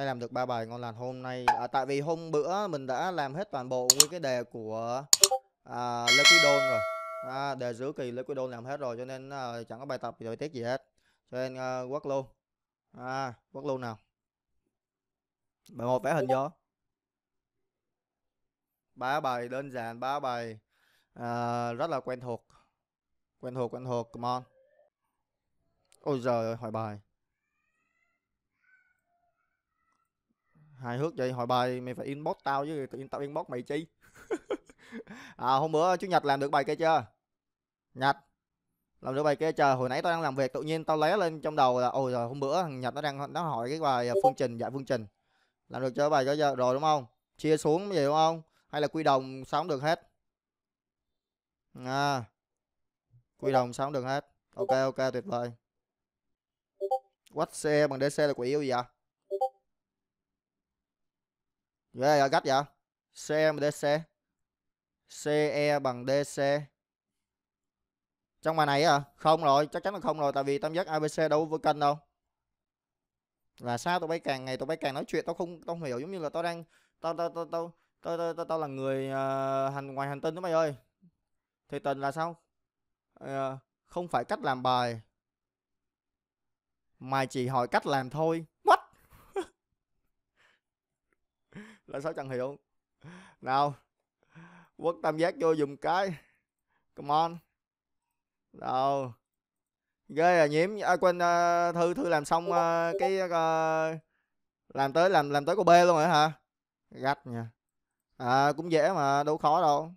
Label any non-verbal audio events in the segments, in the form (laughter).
nay làm được ba bài ngon lành hôm nay à, tại vì hôm bữa mình đã làm hết toàn bộ với cái đề của à, lê quý đôn rồi à, đề giữa kỳ lê quý đôn làm hết rồi cho nên à, chẳng có bài tập rồi tiết gì hết cho nên à, quất luôn à, quất luôn nào bài một vẽ hình vô ba bài đơn giản ba bài à, rất là quen thuộc quen thuộc quen thuộc come on ôi giời ơi hỏi bài hài hước vậy hỏi bài mày phải inbox tao chứ tự tao inbox mày chi (laughs) à hôm bữa chủ nhật làm được bài kia chưa nhật làm được bài kia chờ hồi nãy tao đang làm việc tự nhiên tao lé lên trong đầu là ôi rồi hôm bữa thằng nhật nó đang nó hỏi cái bài à, phương trình giải phương trình làm được chưa bài kia giờ rồi đúng không chia xuống gì đúng không hay là quy đồng sống được hết à quy đồng sống được hết ok ok tuyệt vời quách xe bằng dc là quỷ yêu gì vậy ghê rồi gấp vậy ce bằng dc ce bằng dc trong bài này à không rồi chắc chắn là không rồi tại vì tam giác abc đâu vừa cân đâu là sao tụi bay càng ngày tụi bay càng nói chuyện tao không tao không hiểu giống như là tao đang tao tao tao tao tao tao, tao, tao là người uh, hành ngoài hành tinh đó mày ơi thì tình là sao uh, không phải cách làm bài mày chỉ hỏi cách làm thôi what là sáu chẳng hiểu nào quất tam giác vô dùng cái come on đâu ghê à nhiễm à, quên uh, thư thư làm xong uh, cái uh, làm tới làm làm tới cô b luôn rồi hả gạch nha à cũng dễ mà đâu khó đâu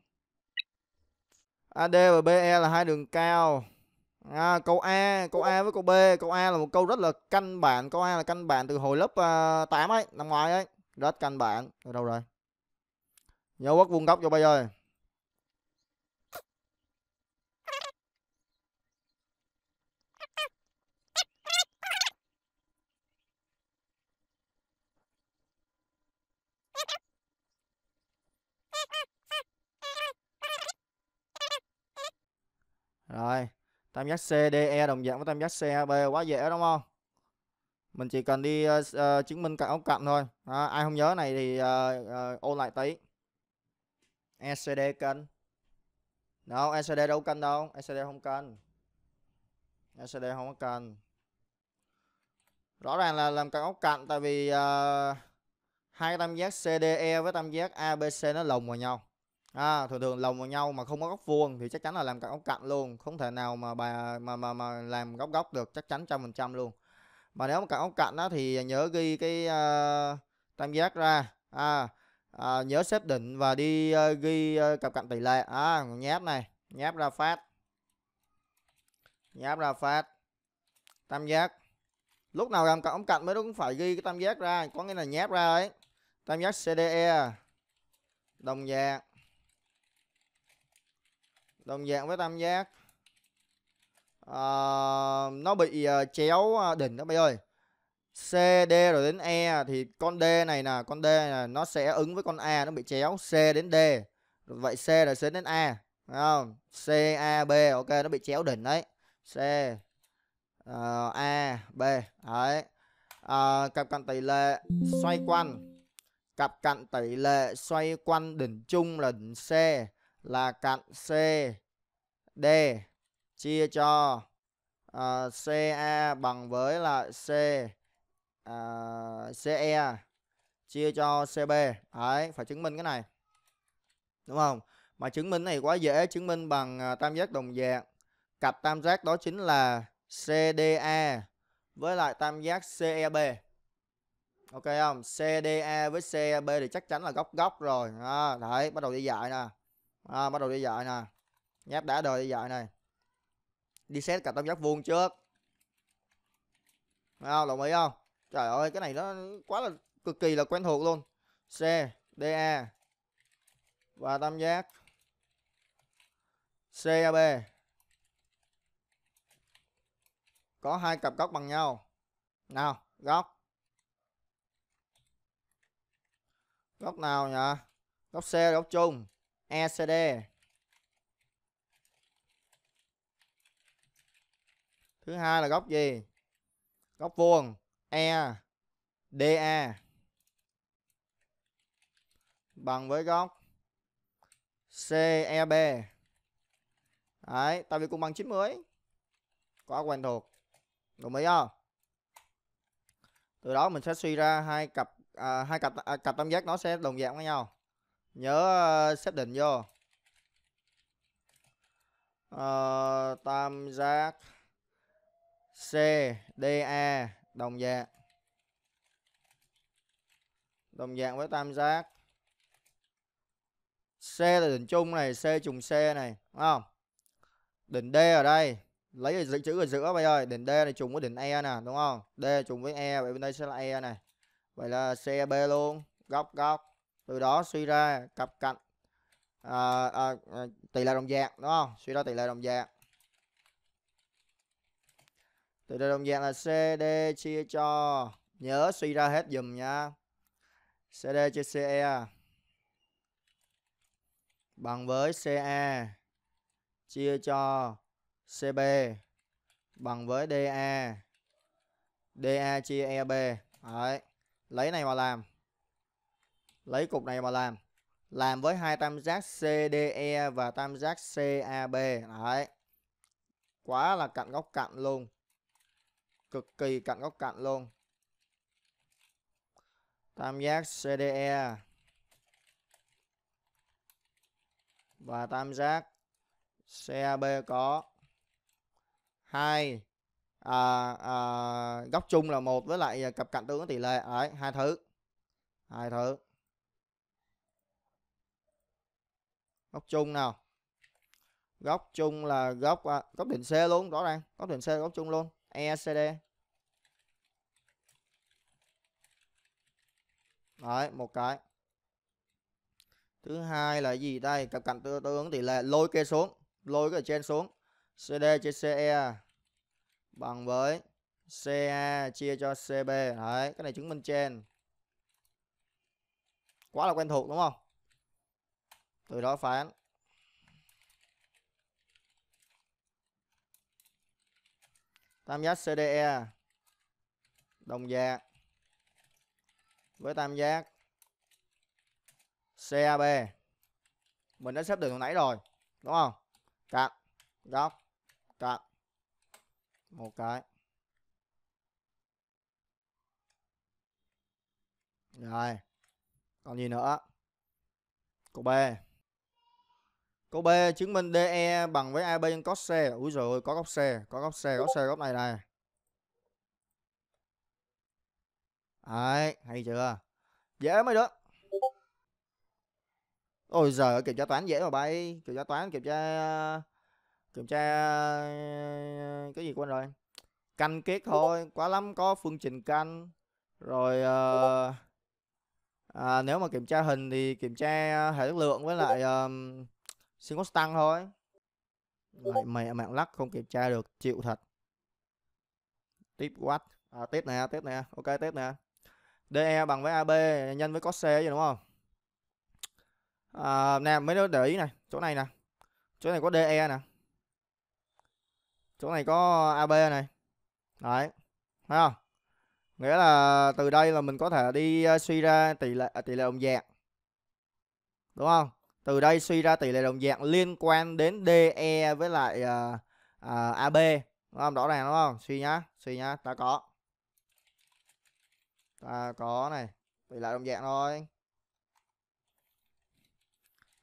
ad và be là hai đường cao à, câu a câu a với câu b câu a là một câu rất là căn bản câu a là căn bản từ hồi lớp uh, 8 ấy năm ngoài ấy Red canh bạn. Ở đâu rồi? Nhớ quất vuông góc cho bay ơi. Rồi, tam giác CDE đồng dạng với tam giác CAB quá dễ đúng không? mình chỉ cần đi uh, uh, chứng minh các ống cặp thôi à, ai không nhớ này thì uh, uh, ôn lại tí ECD cân đâu ECD đâu cân đâu ECD không cân ECD không có cân rõ ràng là làm các ống cạnh tại vì uh, hai tam giác CDE với tam giác ABC nó lồng vào nhau à, thường thường lồng vào nhau mà không có góc vuông thì chắc chắn là làm các góc cạnh luôn không thể nào mà bà mà mà mà làm góc góc được chắc chắn trăm phần trăm luôn mà nếu mà cạnh góc cạnh đó thì nhớ ghi cái uh, tam giác ra à, à, nhớ xếp định và đi uh, ghi uh, cặp cạnh tỷ lệ à, nháp này nháp ra phát nháp ra phát tam giác lúc nào làm cặp ống cạnh mới đúng phải ghi cái tam giác ra có nghĩa là nháp ra ấy tam giác CDE đồng dạng đồng dạng với tam giác uh, nó bị uh, chéo ờ, đỉnh đó bay ơi C, D rồi đến E thì con D này là con D này nó sẽ ứng với con A nó bị chéo C đến D. Vậy C là sẽ đến A, không? C A B ok nó bị chéo đỉnh đấy. C uh, A B đấy. Uh, cặp cạnh tỷ lệ xoay quanh. Cặp cạnh tỷ lệ xoay quanh đỉnh chung là đỉnh C là cạnh C D chia cho uh, ờ, CA bằng với là C uh, ờ, CE chia cho CB đấy phải chứng minh cái này đúng không mà chứng minh này quá dễ chứng minh bằng ờ, tam giác đồng dạng cặp tam giác đó chính là CDA với lại tam giác CEB ok không CDA với CEB thì chắc chắn là góc góc rồi à, đấy bắt đầu đi dạy nè à, bắt đầu đi dạy nè nháp đá đời đi dạy này đi xét cả tam giác vuông trước Đấy không đồng ý không trời ơi cái này nó quá là cực kỳ là quen thuộc luôn c da và tam giác cab có hai cặp góc bằng nhau nào góc góc nào nhỉ góc c góc chung ecd thứ hai là góc gì góc vuông e da bằng với góc CEB Đấy, tại vì cùng bằng 90 Quá quen thuộc Đồng ý không? Từ đó mình sẽ suy ra hai cặp à, hai cặp à, cặp tam giác nó sẽ đồng dạng với nhau Nhớ uh, ờ, xếp định vô uh, Tam giác C, D, CDA đồng dạng đồng dạng với tam giác C là đỉnh chung này C trùng C này đúng không đỉnh D ở đây lấy cái chữ ở giữa bây ơi đỉnh D này trùng với đỉnh E nè đúng không D trùng với E vậy bên đây sẽ là E này vậy là CB luôn góc góc từ đó suy ra cặp cạnh à, à, à, tỷ lệ đồng dạng đúng không suy ra tỷ lệ đồng dạng từ đề đồng dạng là CD chia cho Nhớ suy ra hết dùm nha CD chia CE à. Bằng với ca Chia cho CB Bằng với DA DA chia EB Đấy. Lấy này mà làm Lấy cục này mà làm Làm với hai tam giác CDE và tam giác CAB Đấy. Quá là cạnh góc cạnh luôn cực kỳ cạnh góc cạnh luôn tam giác CDE và tam giác CAB có hai à, à, góc chung là một với lại cặp cạnh tương ứng tỷ lệ đấy hai thứ hai thứ góc chung nào góc chung là góc à, góc đỉnh C luôn rõ ràng góc đỉnh C góc chung luôn ECD Đấy, một cái. Thứ hai là gì đây? Cặp cạnh tương ứng tỷ lệ lôi kê xuống, lôi cái trên xuống. CD chia CE à? bằng với CA chia cho CB. Đấy, cái này chứng minh trên. Quá là quen thuộc đúng không? Từ đó phán tam giác CDE đồng dạng với tam giác CAB mình đã xếp đường hồi nãy rồi đúng không cạnh góc cạnh một cái rồi còn gì nữa cục B Câu B chứng minh DE bằng với AB nhân cos C. Úi giời ơi, có góc C, có góc C, góc C góc này này. Đấy, hay chưa? Dễ mấy đứa. Ôi giời, kiểm tra toán dễ mà bay, kiểm tra toán, kiểm tra kiểm tra cái gì quên rồi. Căn kết thôi, quá lắm có phương trình căn. Rồi uh, à, nếu mà kiểm tra hình thì kiểm tra hệ chất lượng với lại um, xin có tăng thôi Mày, mày mạng lắc không kiểm tra được Chịu thật Tiếp what à, Tiếp nè Tiếp nè Ok tiếp nè DE bằng với AB nhân với cos C gì đúng không à, Nè mấy đứa để ý này Chỗ này nè Chỗ này có DE nè Chỗ này có AB này Đấy Thấy không Nghĩa là từ đây là mình có thể đi ờ, suy ra tỷ lệ à, tỷ lệ ủng dạng. Đúng không? từ đây suy ra tỷ lệ đồng dạng liên quan đến DE với lại uh, ờ, uh, ờ, AB đúng không rõ ràng đúng không suy nhá suy nhá ta có ta có này tỷ lệ đồng dạng thôi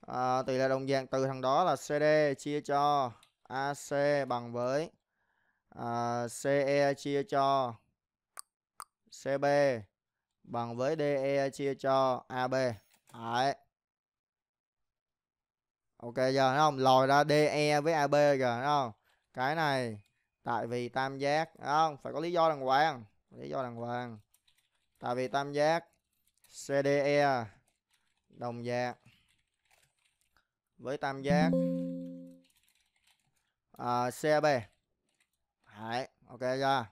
à, tỷ lệ đồng dạng từ thằng đó là CD chia cho AC bằng với à, CE chia cho CB bằng với DE chia cho AB. Đấy ok giờ không lòi ra DE với AB kìa không cái này tại vì tam giác không phải có lý do đàng hoàng lý do đàng hoàng tại vì tam giác CDE đồng dạng với tam giác à, CAB Đấy, ok chưa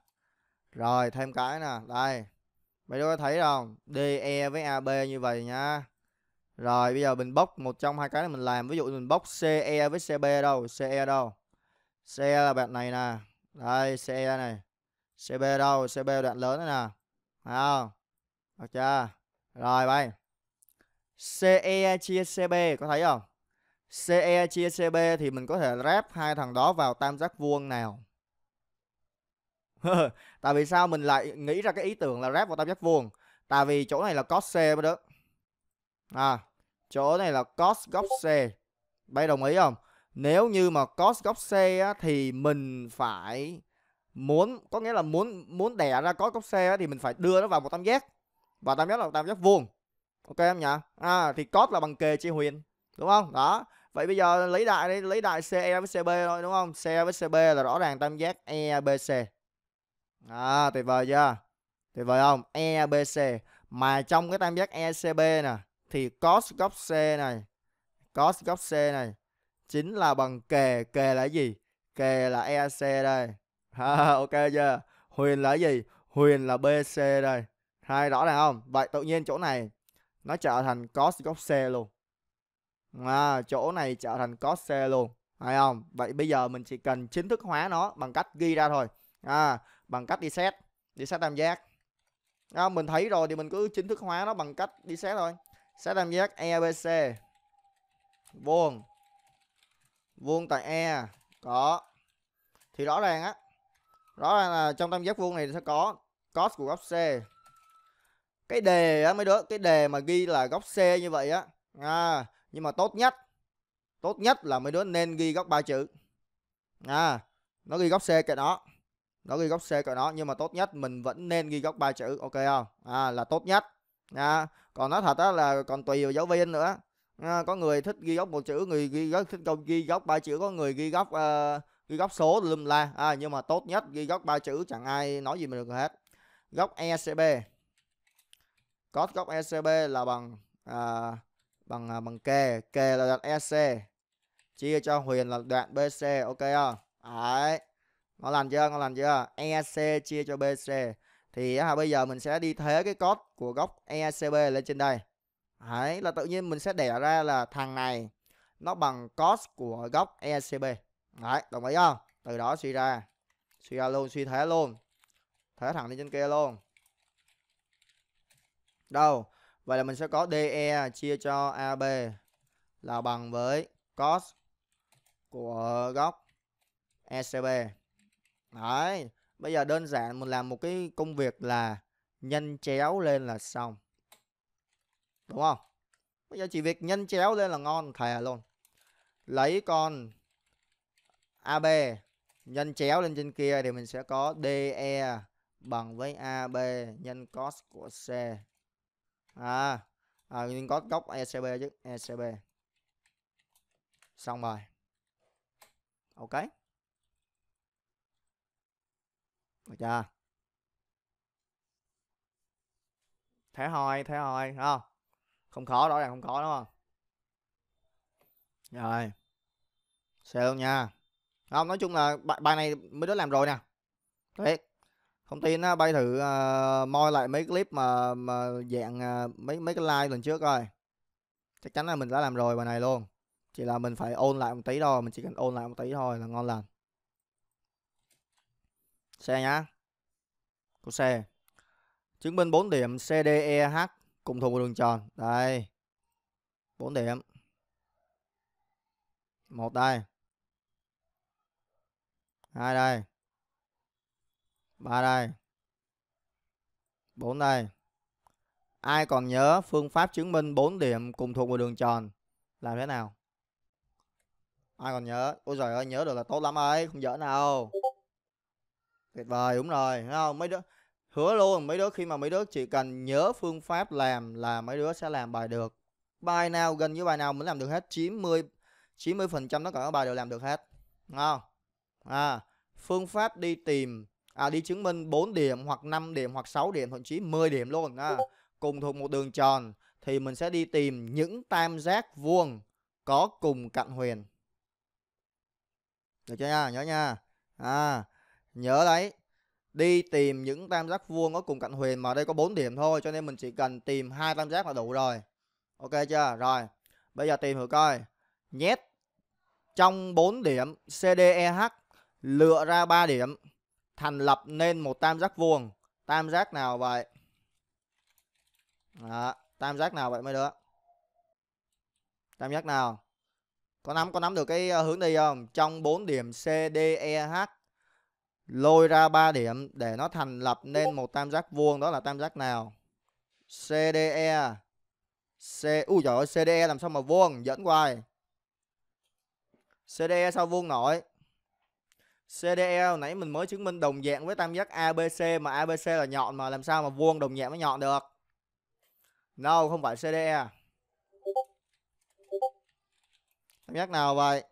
rồi thêm cái nè đây mấy đứa có thấy không DE với AB như vậy nha rồi bây giờ mình bóc một trong hai cái này mình làm Ví dụ mình bóc CE với CB đâu CE đâu CE là bạn này nè Đây CE này CB đâu CB đoạn lớn này nè Thấy không Được chưa Rồi bay CE chia CB có thấy không CE chia CB thì mình có thể ráp hai thằng đó vào tam giác vuông nào (laughs) Tại vì sao mình lại nghĩ ra cái ý tưởng là ráp vào tam giác vuông Tại vì chỗ này là có C mới được À chỗ này là cost góc C bay đồng ý không nếu như mà cost góc C á, thì mình phải muốn có nghĩa là muốn muốn đẻ ra có góc C á, thì mình phải đưa nó vào một tam giác và tam giác là tam giác vuông ok em nhỉ à thì cost là bằng kề chia huyền đúng không đó vậy bây giờ lấy đại đi lấy đại CE với CB thôi đúng không CE với CB là rõ ràng tam giác EBC e, à tuyệt vời chưa tuyệt vời không EBC e, mà trong cái tam giác ECB nè thì cos góc C này cos góc C này chính là bằng kề kề là gì kề là EC đây ha ok chưa huyền là gì huyền là BC đây hai rõ ràng không vậy tự nhiên chỗ này nó trở thành cos góc C luôn à, chỗ này trở thành cos C luôn hay không vậy bây giờ mình chỉ cần chính thức hóa nó bằng cách ghi ra thôi à, bằng cách đi xét đi xét tam giác à, mình thấy rồi thì mình cứ chính thức hóa nó bằng cách đi xét thôi Xét tam giác ABC vuông vuông tại E có thì rõ ràng á rõ ràng là trong tam giác vuông này sẽ có cos của góc C cái đề á mấy đứa cái đề mà ghi là góc C như vậy á à, nhưng mà tốt nhất tốt nhất là mấy đứa nên ghi góc ba chữ à nó ghi góc C cái đó nó ghi góc C cái đó nhưng mà tốt nhất mình vẫn nên ghi góc ba chữ ok không à là tốt nhất nha còn nói thật á là còn tùy vào giáo viên nữa à, có người thích ghi góc một chữ người ghi góc thích câu ghi góc ba chữ có người ghi góc uh, ghi góc số lum la à, nhưng mà tốt nhất ghi góc ba chữ chẳng ai nói gì mình được hết góc ECB có góc ECB là bằng à, bằng à, bằng kề kề là đoạn EC chia cho Huyền là đoạn BC ok không? Đấy. nó làm chưa? nó làm chưa? EC chia cho BC thì à, bây giờ mình sẽ đi thế cái code của góc ECB lên trên đây đấy là tự nhiên mình sẽ đẻ ra là thằng này nó bằng cos của góc ECB đấy đồng ý không từ đó suy ra suy ra luôn suy thế luôn thế thẳng lên trên kia luôn đâu vậy là mình sẽ có DE chia cho AB là bằng với cos của góc ECB đấy bây giờ đơn giản mình làm một cái công việc là nhân chéo lên là xong đúng không bây giờ chỉ việc nhân chéo lên là ngon thề luôn lấy con AB nhân chéo lên trên kia thì mình sẽ có DE bằng với AB nhân cos của C à, à nhân cos góc ECB chứ ECB xong rồi ok được chưa thế thôi thế thôi không không khó rõ ràng không khó đúng không rồi xe luôn nha không nói chung là bài này mới đứa làm rồi nè thiệt không tin á bay thử uh, moi lại mấy clip mà mà dạng uh, mấy mấy cái like lần trước coi, chắc chắn là mình đã làm rồi bài này luôn chỉ là mình phải ôn lại một tí thôi mình chỉ cần ôn lại một tí thôi là ngon lành xe nhá của xe chứng minh 4 điểm CDEH cùng thuộc một đường tròn đây 4 điểm một đây hai đây ba đây bốn đây ai còn nhớ phương pháp chứng minh 4 điểm cùng thuộc một đường tròn làm thế nào ai còn nhớ ôi giời ơi nhớ được là tốt lắm ấy không dở nào tuyệt vời đúng rồi đúng không mấy đứa hứa luôn mấy đứa khi mà mấy đứa chỉ cần nhớ phương pháp làm là mấy đứa sẽ làm bài được bài nào gần như bài nào mình làm được hết 90 90 phần trăm tất cả các bài đều làm được hết đúng không à phương pháp đi tìm à đi chứng minh 4 điểm hoặc 5 điểm hoặc 6 điểm thậm chí 10 điểm luôn à, cùng thuộc một đường tròn thì mình sẽ đi tìm những tam giác vuông có cùng cạnh huyền được chưa nha nhớ nha à Nhớ đấy, đi tìm những tam giác vuông có cùng cạnh huyền mà đây có 4 điểm thôi cho nên mình chỉ cần tìm hai tam giác là đủ rồi. Ok chưa? Rồi. Bây giờ tìm thử coi. Nhét trong 4 điểm CDEH lựa ra 3 điểm thành lập nên một tam giác vuông. Tam giác nào vậy? Đó, tam giác nào vậy mới được Tam giác nào? Có nắm có nắm được cái ờ, hướng đi không? Trong 4 điểm CDEH lôi ra 3 điểm để nó thành lập nên một tam giác vuông đó là tam giác nào CDE C ui trời ơi CDE làm sao mà vuông dẫn hoài CDE sao vuông nổi CDE nãy mình mới chứng minh đồng dạng với tam giác ABC mà ABC là nhọn mà làm sao mà vuông đồng dạng với nhọn được No không phải CDE Tam giác nào vậy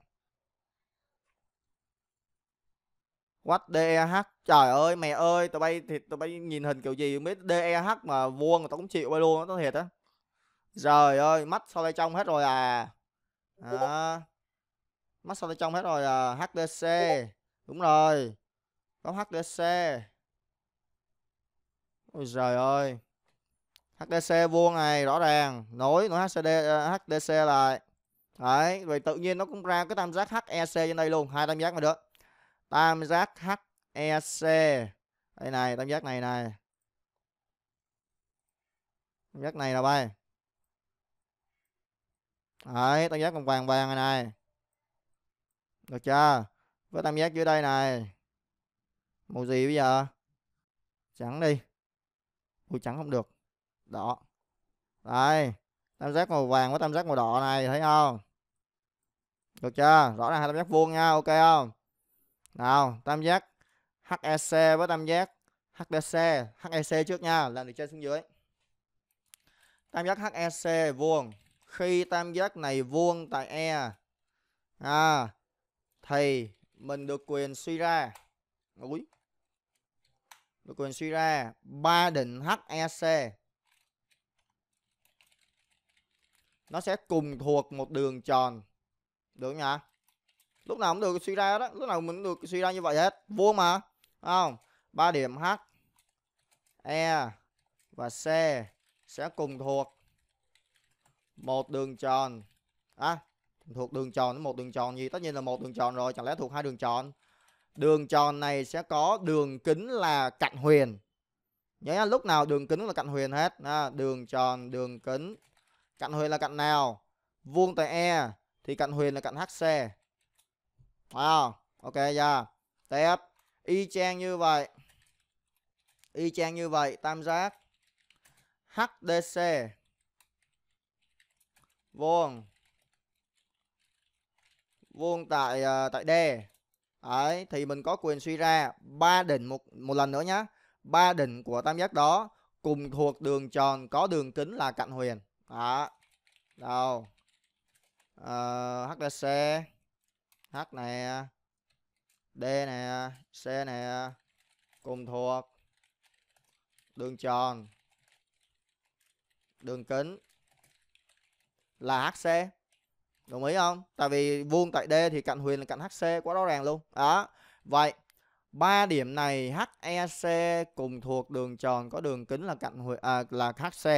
What DEH Trời ơi mẹ ơi tụi bay thì tụi bay nhìn hình kiểu gì biết DEH mà vuông người ta cũng chịu bay luôn nó thiệt á Trời ơi mắt sau đây trong hết rồi à, à Mắt sau đây trong hết rồi à HDC Đúng rồi Có HDC Ôi trời ơi HDC vuông này rõ ràng Nối nối HCD, à, HDC lại Đấy, vậy tự nhiên nó cũng ra cái tam giác HEC trên đây luôn hai tam giác mà được tam giác HEC đây này tam giác này này tam giác này là bay đấy tam giác còn vàng vàng này này được chưa với tam giác dưới đây này màu gì bây giờ trắng đi màu trắng không được đỏ đây tam giác màu vàng với tam giác màu đỏ này thấy không được chưa rõ ràng hai tam giác vuông nha ok không nào tam giác HEC với tam giác HDC e HEC trước nha làm từ trên xuống dưới tam giác HEC vuông khi tam giác này vuông tại E à, thì mình được quyền suy ra Úi. được quyền suy ra ba đỉnh HEC nó sẽ cùng thuộc một đường tròn được không nhỉ lúc nào cũng được suy ra đó lúc nào mình được suy ra như vậy hết vuông mà không ba điểm h e và c sẽ cùng thuộc một đường tròn à thuộc đường tròn một đường tròn gì tất nhiên là một đường tròn rồi chẳng lẽ thuộc hai đường tròn đường tròn này sẽ có đường kính là cạnh huyền nhớ lúc nào đường kính là cạnh huyền hết à, đường tròn đường kính cạnh huyền là cạnh nào vuông tại e thì cạnh huyền là cạnh hc wow ok ra yeah. tiếp y chang như vậy y chang như vậy tam giác hdc vuông vuông tại uh, tại d Đấy, thì mình có quyền suy ra ba đỉnh một một lần nữa nhé ba đỉnh của tam giác đó cùng thuộc đường tròn có đường kính là cạnh huyền đó đâu uh, ờ, hdc h nè d nè c nè cùng thuộc đường tròn đường kính là hc đồng ý không tại vì vuông tại d thì cạnh huyền là cạnh hc quá rõ ràng luôn đó vậy ba điểm này HEC cùng thuộc đường tròn có đường kính là cạnh huyền à, là HC.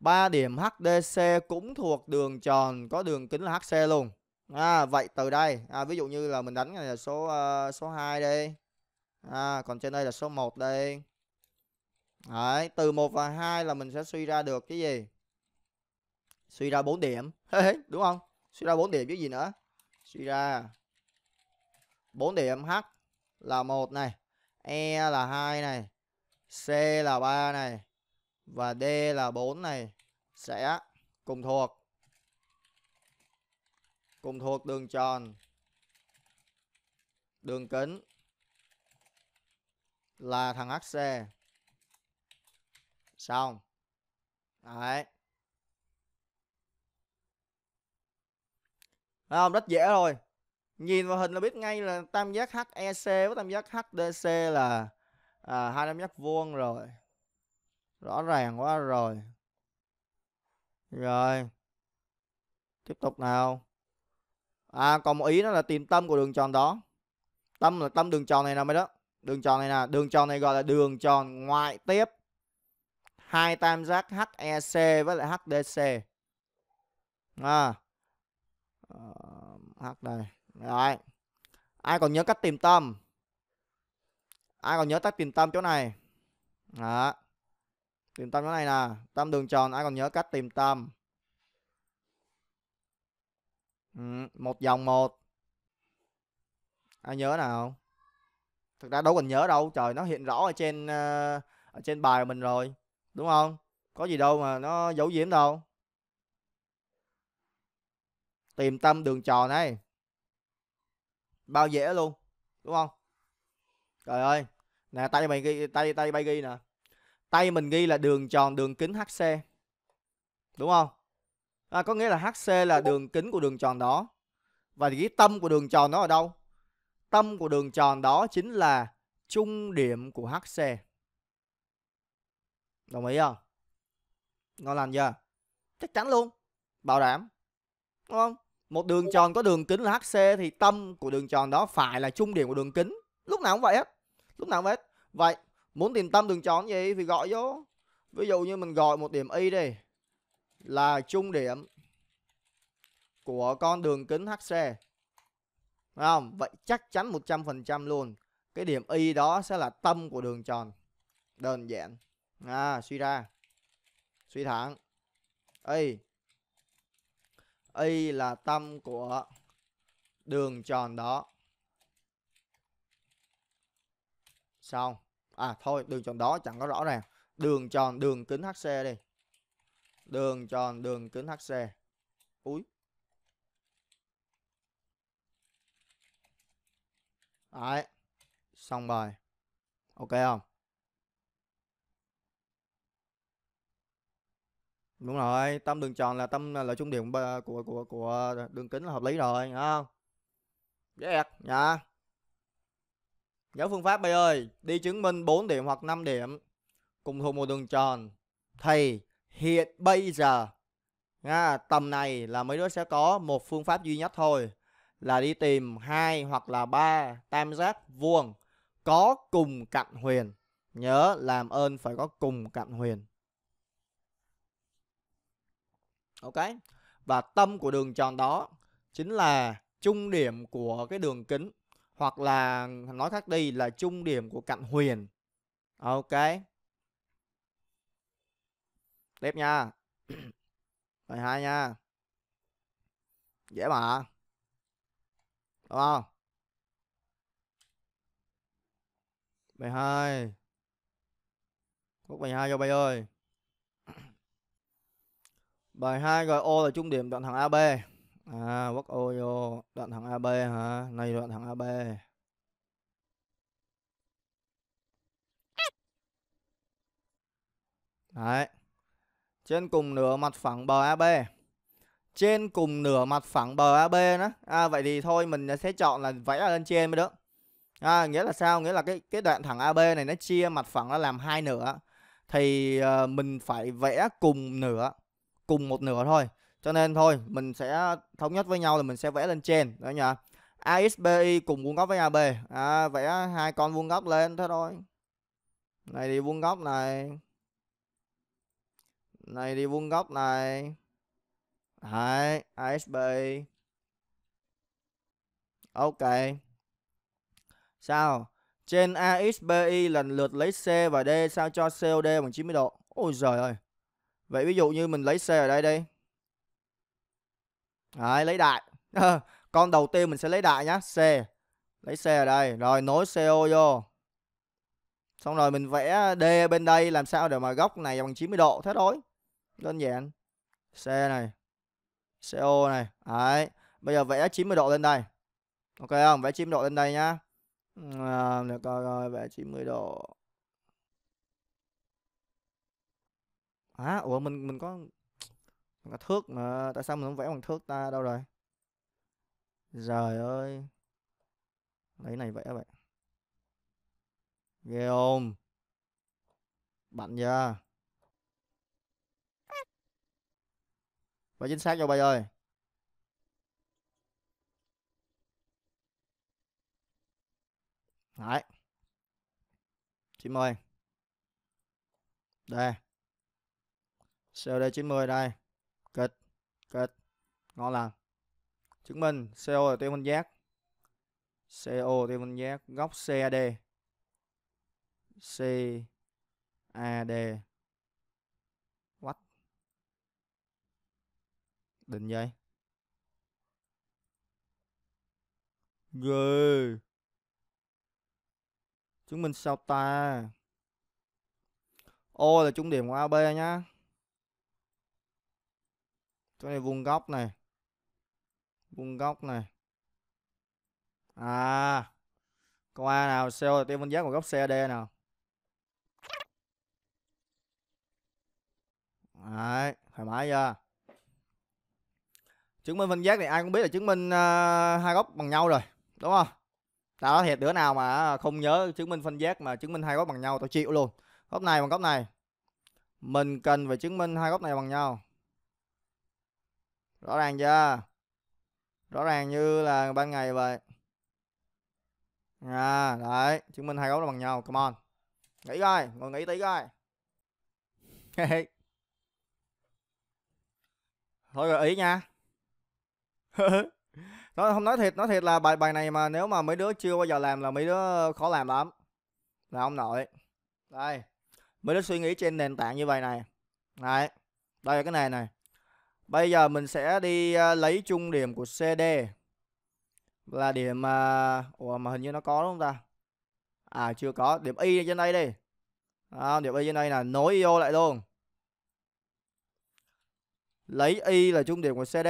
ba điểm HDC cũng thuộc đường tròn có đường kính là HC luôn à, vậy từ đây à, ví dụ như là mình đánh này là số uh, số 2 đi à, còn trên đây là số 1 đi Đấy, từ 1 và 2 là mình sẽ suy ra được cái gì suy ra 4 điểm (laughs) đúng không suy ra 4 điểm chứ gì nữa suy ra 4 điểm h là một này e là hai này c là ba này và d là 4 này sẽ cùng thuộc cùng thuộc đường tròn đường kính là thằng HC xong đấy Đấy không rất dễ rồi nhìn vào hình là biết ngay là tam giác HEC với tam giác HDC là à, hai tam giác vuông rồi rõ ràng quá rồi rồi tiếp tục nào à, còn một ý đó là tìm tâm của đường tròn đó tâm là tâm đường tròn này nè mấy đó đường tròn này nè đường tròn này gọi là đường tròn ngoại tiếp hai tam giác HEC với lại HDC à, ờ, H đây rồi ai còn nhớ cách tìm tâm ai còn nhớ cách tìm tâm chỗ này đó. tìm tâm chỗ này nè tâm đường tròn ai còn nhớ cách tìm tâm Ừ, một vòng một. Ai nhớ nào? Thực ra đâu cần nhớ đâu, trời nó hiện rõ ở trên ờ, ở trên bài mình rồi, đúng không? Có gì đâu mà nó giấu diếm đâu. Tìm tâm đường tròn này. Bao dễ luôn, đúng không? Trời ơi. Nè tay mày ghi tay tay bay ghi nè. Tay mình ghi là đường tròn đường kính HC. Đúng không? à, có nghĩa là HC là đường kính của đường tròn đó và cái tâm của đường tròn đó ở đâu tâm của đường tròn đó chính là trung điểm của HC đồng ý không ngon lành chưa chắc chắn luôn bảo đảm đúng không một đường tròn có đường kính là HC thì tâm của đường tròn đó phải là trung điểm của đường kính lúc nào cũng vậy hết lúc nào cũng vậy hết vậy muốn tìm tâm đường tròn gì thì gọi vô ví dụ như mình gọi một điểm y đi là trung điểm của con đường kính HC. Đúng không? Vậy chắc chắn 100% luôn. Cái điểm Y đó sẽ là tâm của đường tròn. Đơn giản. À, suy ra. Suy thẳng. Y. Y là tâm của đường tròn đó. Xong. À thôi, đường tròn đó chẳng có rõ ràng. Đường tròn đường kính HC đi đường tròn đường kính HC úi đấy xong bài ok không đúng rồi tâm đường tròn là tâm là trung điểm ờ, của của của đường kính là hợp lý rồi đúng không dễ ẹt nha nhớ phương pháp bây ơi đi chứng minh 4 điểm hoặc 5 điểm cùng thuộc một đường tròn thì hiện bây giờ à, tầm này là mấy đứa sẽ có một phương pháp duy nhất thôi là đi tìm hai hoặc là ba tam giác vuông có cùng cạnh huyền nhớ làm ơn phải có cùng cạnh huyền ok và tâm của đường tròn đó chính là trung điểm của cái đường kính hoặc là nói khác đi là trung điểm của cạnh huyền ok Tiếp nha. Bài (clears throat) 2 nha. Dễ mà. Đúng không? Bài 2. Quốc bài 2 cho bài ơi. Bài (clears throat) 2 gọi O là trung điểm đoạn thẳng AB. À, quốc O vô đoạn thẳng AB hả? Này đoạn thẳng AB. Đấy. Trên cùng nửa mặt phẳng bờ AB. Trên cùng nửa mặt phẳng bờ AB nữa. À vậy thì thôi mình sẽ chọn là vẽ ở lên trên mới được. À, nghĩa là sao? Nghĩa là cái cái đoạn thẳng AB này nó chia mặt phẳng nó làm hai nửa. Thì uh, mình phải vẽ cùng nửa, cùng một nửa thôi. Cho nên thôi, mình sẽ thống nhất với nhau là mình sẽ vẽ lên trên đó nhỉ. AXBI cùng vuông góc với AB. À, vẽ hai con vuông góc lên thế thôi. Này thì vuông góc này này đi vuông góc này đấy ASB ok sao trên AXBI lần lượt lấy C và D sao cho COD bằng 90 độ ôi giời ơi vậy ví dụ như mình lấy C ở đây đi đấy lấy đại (laughs) con đầu tiên mình sẽ lấy đại nhá C lấy C ở đây rồi nối CO vô xong rồi mình vẽ D bên đây làm sao để mà góc này bằng 90 độ thế thôi đơn giản xe này xe ô này đấy bây giờ vẽ 90 độ lên đây ok không vẽ 90 độ lên đây nhá à, để coi coi vẽ 90 độ à ủa mình mình có mình có thước mà tại sao mình không vẽ bằng thước ta đâu rồi trời ơi lấy này vẽ vậy ghê không bạn ra Và chính xác rồi bay ơi. Đấy. mươi Đây. COD90 đây. Kịch. Kịch. Ngon lành. Chứng minh CO là tiêu minh giác. CO tiêu minh giác. Góc CAD. CAD. định vậy Ghê Chứng minh sao ta Ô là trung điểm của AB nhá Chỗ này vuông góc này Vuông góc này À Câu A nào CO là tiêu phân giác của góc CAD nào Đấy thoải mái chưa chứng minh phân giác thì ai cũng biết là chứng minh uh, hai góc bằng nhau rồi đúng không tao nói thiệt đứa nào mà à, không nhớ chứng minh phân giác mà chứng minh hai góc bằng nhau tao chịu luôn góc này bằng góc này mình cần phải chứng minh hai góc này bằng nhau rõ ràng chưa rõ ràng như là ban ngày vậy à đấy chứng minh hai góc là bằng nhau come on nghĩ coi ngồi nghĩ tí coi (laughs) thôi gợi ý nha nói không nói thiệt nói thiệt là bài bài này mà nếu mà mấy đứa chưa bao giờ làm là mấy đứa khó làm lắm là ông nội đây mấy đứa suy nghĩ trên nền tảng như vậy này đấy đây là cái này này bây giờ mình sẽ đi ờ, lấy trung điểm của cd là điểm mà ờ, ủa mà hình như nó có đúng không ta à chưa có điểm y trên đây đi à, điểm y trên đây là nối io lại luôn lấy y là trung điểm của cd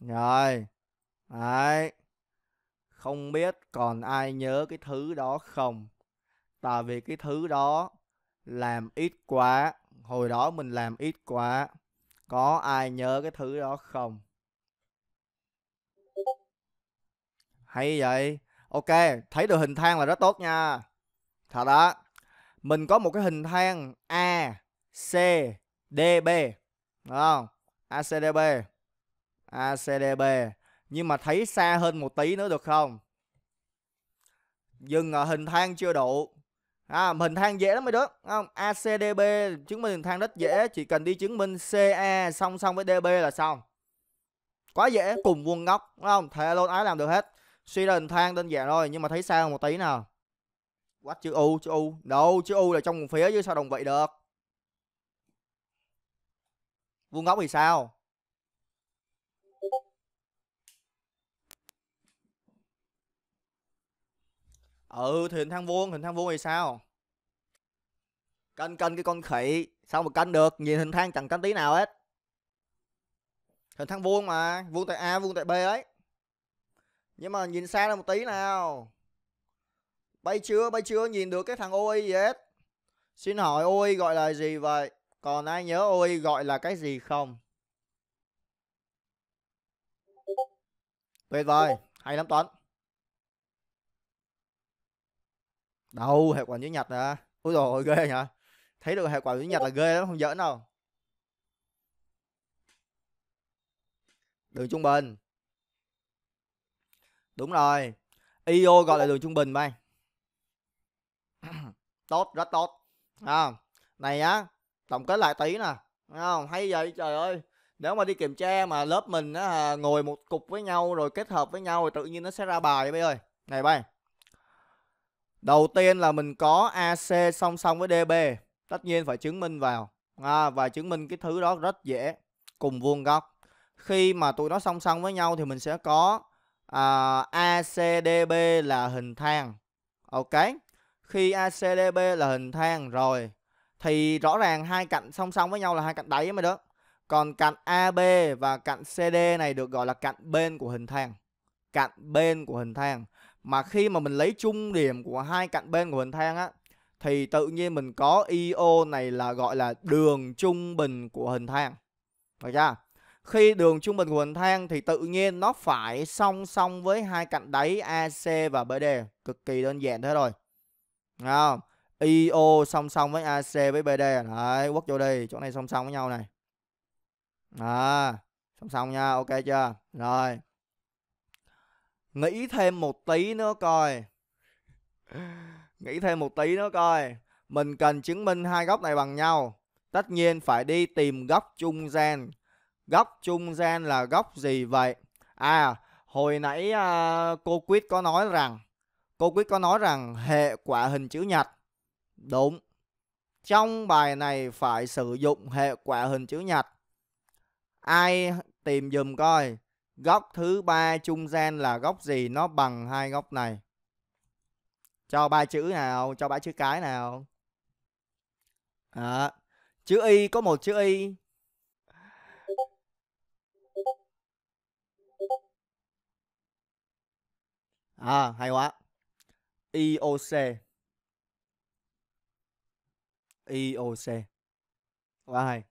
Rồi. Đấy. Không biết còn ai nhớ cái thứ đó không? Tại vì cái thứ đó làm ít quá. Hồi đó mình làm ít quá. Có ai nhớ cái thứ đó không? Hay vậy. Ok, thấy được hình thang là rất tốt nha. Thật đó. Mình có một cái hình thang A, C, D, B. Đúng không? A, C, D, B. ACDB nhưng mà thấy xa hơn một tí nữa được không dừng ở hình thang chưa đủ à, hình thang dễ lắm mới được không ACDB chứng minh hình thang rất dễ chỉ cần đi chứng minh CA song song với DB là xong quá dễ cùng vuông góc đúng không thầy luôn ái làm được hết suy ra hình thang đơn giản thôi nhưng mà thấy xa hơn một tí nào quách chữ u chữ u đâu chữ u là trong một phía chứ sao đồng vậy được vuông góc thì sao ừ thì hình thang vuông hình thang vuông thì sao canh canh cái con khỉ sao mà canh được nhìn hình thang chẳng canh tí nào hết hình thang vuông mà vuông tại a vuông tại b ấy nhưng mà nhìn xa ra một tí nào bay chưa bay chưa nhìn được cái thằng Oi gì hết xin hỏi Oi gọi là gì vậy còn ai nhớ Oi gọi là cái gì không tuyệt vời hay lắm tuấn đâu hệ quả chữ nhật à ôi rồi ghê nhở thấy được hệ quả chữ nhật là ghê lắm không giỡn đâu đường trung bình đúng rồi io gọi là đường trung bình mày (clears throat) tốt rất tốt à, này á tổng kết lại tí nè không hay vậy trời ơi nếu mà đi kiểm tra mà lớp mình á, à, ngồi một cục với nhau rồi kết hợp với nhau thì tự nhiên nó sẽ ra bài bây ơi này bay Đầu tiên là mình có AC song song với DB. Tất nhiên phải chứng minh vào. À, và chứng minh cái thứ đó rất dễ. Cùng vuông góc. Khi mà tụi nó song song với nhau thì mình sẽ có à, ACDB là hình thang. Ok. Khi ACDB là hình thang rồi thì rõ ràng hai cạnh song song với nhau là hai cạnh đáy mới đó Còn cạnh AB và cạnh CD này được gọi là cạnh bên của hình thang. Cạnh bên của hình thang mà khi mà mình lấy trung điểm của hai cạnh bên của hình thang á thì tự nhiên mình có IO này là gọi là đường trung bình của hình thang. Được chưa? Khi đường trung bình của hình thang thì tự nhiên nó phải song song với hai cạnh đáy AC và BD. Cực kỳ đơn giản thế rồi. không? IO song song với AC với BD. Đấy, quất vô đi. Chỗ này song song với nhau này. À, song song nha. Ok chưa? Rồi nghĩ thêm một tí nữa coi nghĩ thêm một tí nữa coi mình cần chứng minh hai góc này bằng nhau tất nhiên phải đi tìm góc trung gian góc trung gian là góc gì vậy à hồi nãy à, cô quýt có nói rằng cô quýt có nói rằng hệ quả hình chữ nhật đúng trong bài này phải sử dụng hệ quả hình chữ nhật ai tìm dùm coi góc thứ ba trung gian là góc gì nó bằng hai góc này cho ba chữ nào cho ba chữ cái nào à, chữ y có một chữ y à hay quá IOC e IOC e quá hay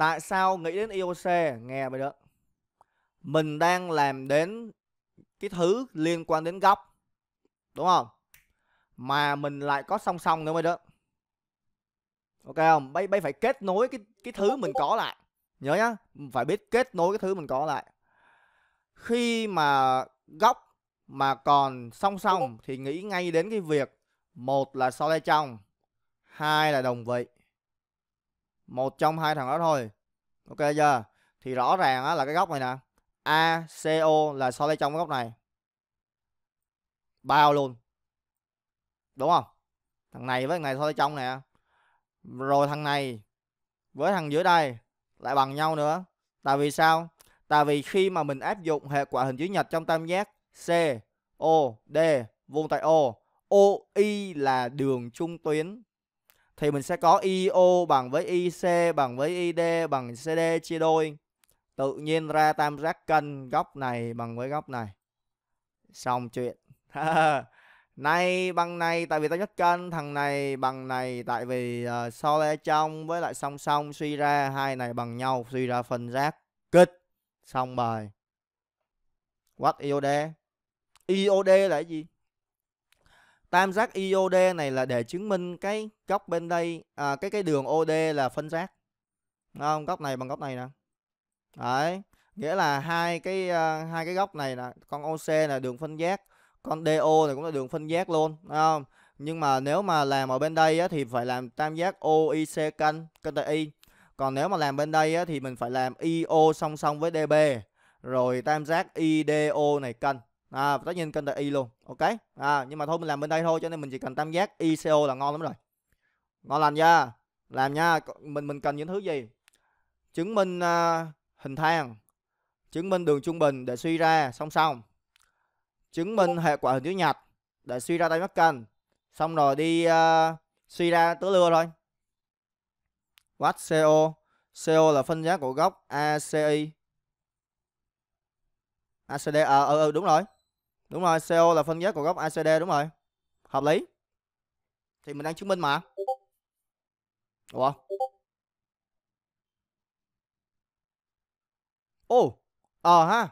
Tại sao nghĩ đến IOC? Nghe bây đó. Mình đang làm đến cái thứ liên quan đến góc. Đúng không? Mà mình lại có song song nữa mới đó. Ok không? Bây bây phải kết nối cái cái thứ mình có lại. Nhớ nhá, phải biết kết nối cái thứ mình có lại. Khi mà góc mà còn song song thì nghĩ ngay đến cái việc một là so le trong, hai là đồng vị một trong hai thằng đó thôi ok chưa thì rõ ràng á là cái góc này nè ACO là so lấy trong cái góc này bao luôn đúng không thằng này với thằng này so lấy trong nè rồi thằng này với thằng dưới đây lại bằng nhau nữa tại vì sao tại vì khi mà mình áp dụng hệ quả hình chữ nhật trong tam giác C O D vuông tại O OI là đường trung tuyến thì mình sẽ có IO bằng với IC bằng với ID bằng CD chia đôi. Tự nhiên ra tam giác cân góc này bằng với góc này. Xong chuyện. (laughs) này bằng này tại vì tao nhất cân, thằng này bằng này tại vì uh, so le trong với lại song song suy ra hai này bằng nhau, suy ra phân giác. Kích. Xong bài. What IOD? IOD là cái gì? tam giác IOD này là để chứng minh cái góc bên đây à, cái cái đường OD là phân giác Đúng không góc này bằng góc này nè đấy nghĩa là hai cái uh, hai cái góc này là con OC là đường phân giác con DO này cũng là đường phân giác luôn Đúng không nhưng mà nếu mà làm ở bên đây á, thì phải làm tam giác OIC cân tại Y còn nếu mà làm bên đây á, thì mình phải làm IO song song với DB rồi tam giác IDO này cân à, tất nhiên kênh là y luôn ok à, nhưng mà thôi mình làm bên đây thôi cho nên mình chỉ cần tam giác ico là ngon lắm rồi ngon lành nha làm nha mình mình cần những thứ gì chứng minh uh, hình thang chứng minh đường trung bình để suy ra song song chứng minh hệ quả hình chữ nhật để suy ra tay mắc cân, xong rồi đi uh, suy ra tứ lưa thôi what co co là phân giá của góc aci acd ờ à, ừ, ừ, đúng rồi Đúng rồi, CO là phân giá của góc ACD đúng rồi. Hợp lý. Thì mình đang chứng minh mà. Ủa? Ồ, ờ ha.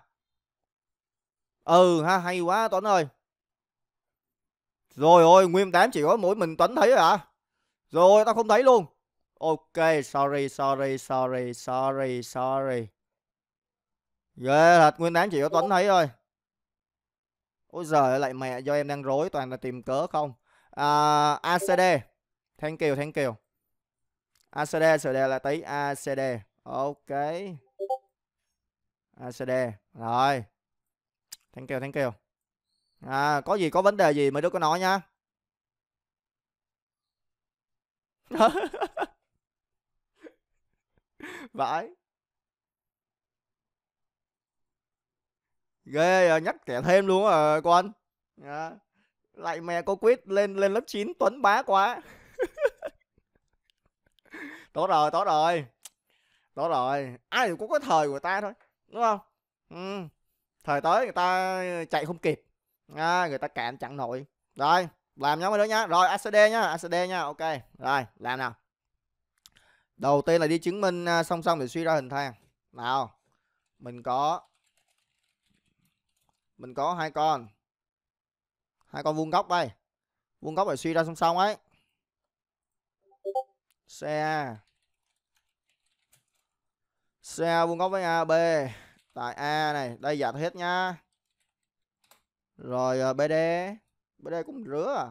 Ừ ha, hay quá Tuấn ơi. Rồi ôi, nguyên tám chỉ có mỗi mình Tuấn thấy rồi hả? Rồi, tao không thấy luôn. Ok, sorry, sorry, sorry, sorry, sorry. Ghê thật, nguyên 8 chỉ có Tuấn thấy thôi. Ôi giời lại mẹ do em đang rối toàn là tìm cớ không. À, ACD. Thank you, thank you. ACD, ACD là tí ACD. Ok. ACD. Rồi. Thank you, thank you. À, có gì có vấn đề gì mấy đứa có nói nha. (laughs) Vãi. ghê nhắc kể thêm luôn à con à, lại mẹ có quýt lên lên lớp 9 tuấn bá quá (laughs) tốt rồi tốt rồi tốt rồi ai cũng có thời của ta thôi đúng không ừ. thời tới người ta chạy không kịp à, người ta cạn chẳng nổi rồi làm nhóm mới đó nhá rồi acd nhá acd nhá ok rồi làm nào đầu tiên là đi chứng minh à, song song để suy ra hình thang nào mình có mình có hai con hai con vuông góc đây vuông góc phải suy ra song song ấy xe xe vuông góc với AB tại A này đây giả hết nhá rồi ờ, BD BD cũng rứa à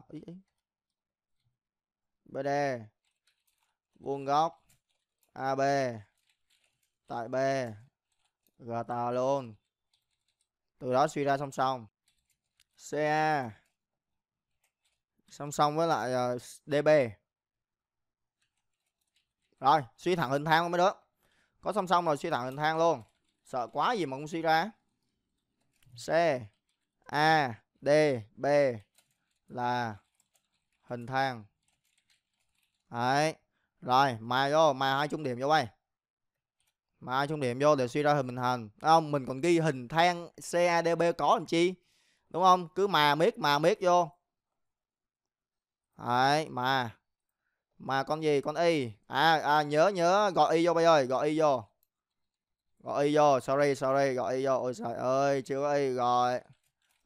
BD vuông góc AB tại B gà tà luôn từ đó suy ra song song CA song song với lại uh, ờ, DB rồi suy thẳng hình thang mới được có song song rồi suy thẳng hình thang luôn sợ quá gì mà không suy ra C A D B là hình thang đấy rồi mai vô mai hai chung điểm vô bay mà ai trung điểm vô để suy ra hình bình hành đúng không mình còn ghi hình than cadb có làm chi đúng không cứ mà miết mà miết vô đấy mà mà con gì con y à, à nhớ nhớ gọi y vô bây ơi gọi y vô gọi y vô sorry sorry gọi y vô ôi trời ơi chưa có y gọi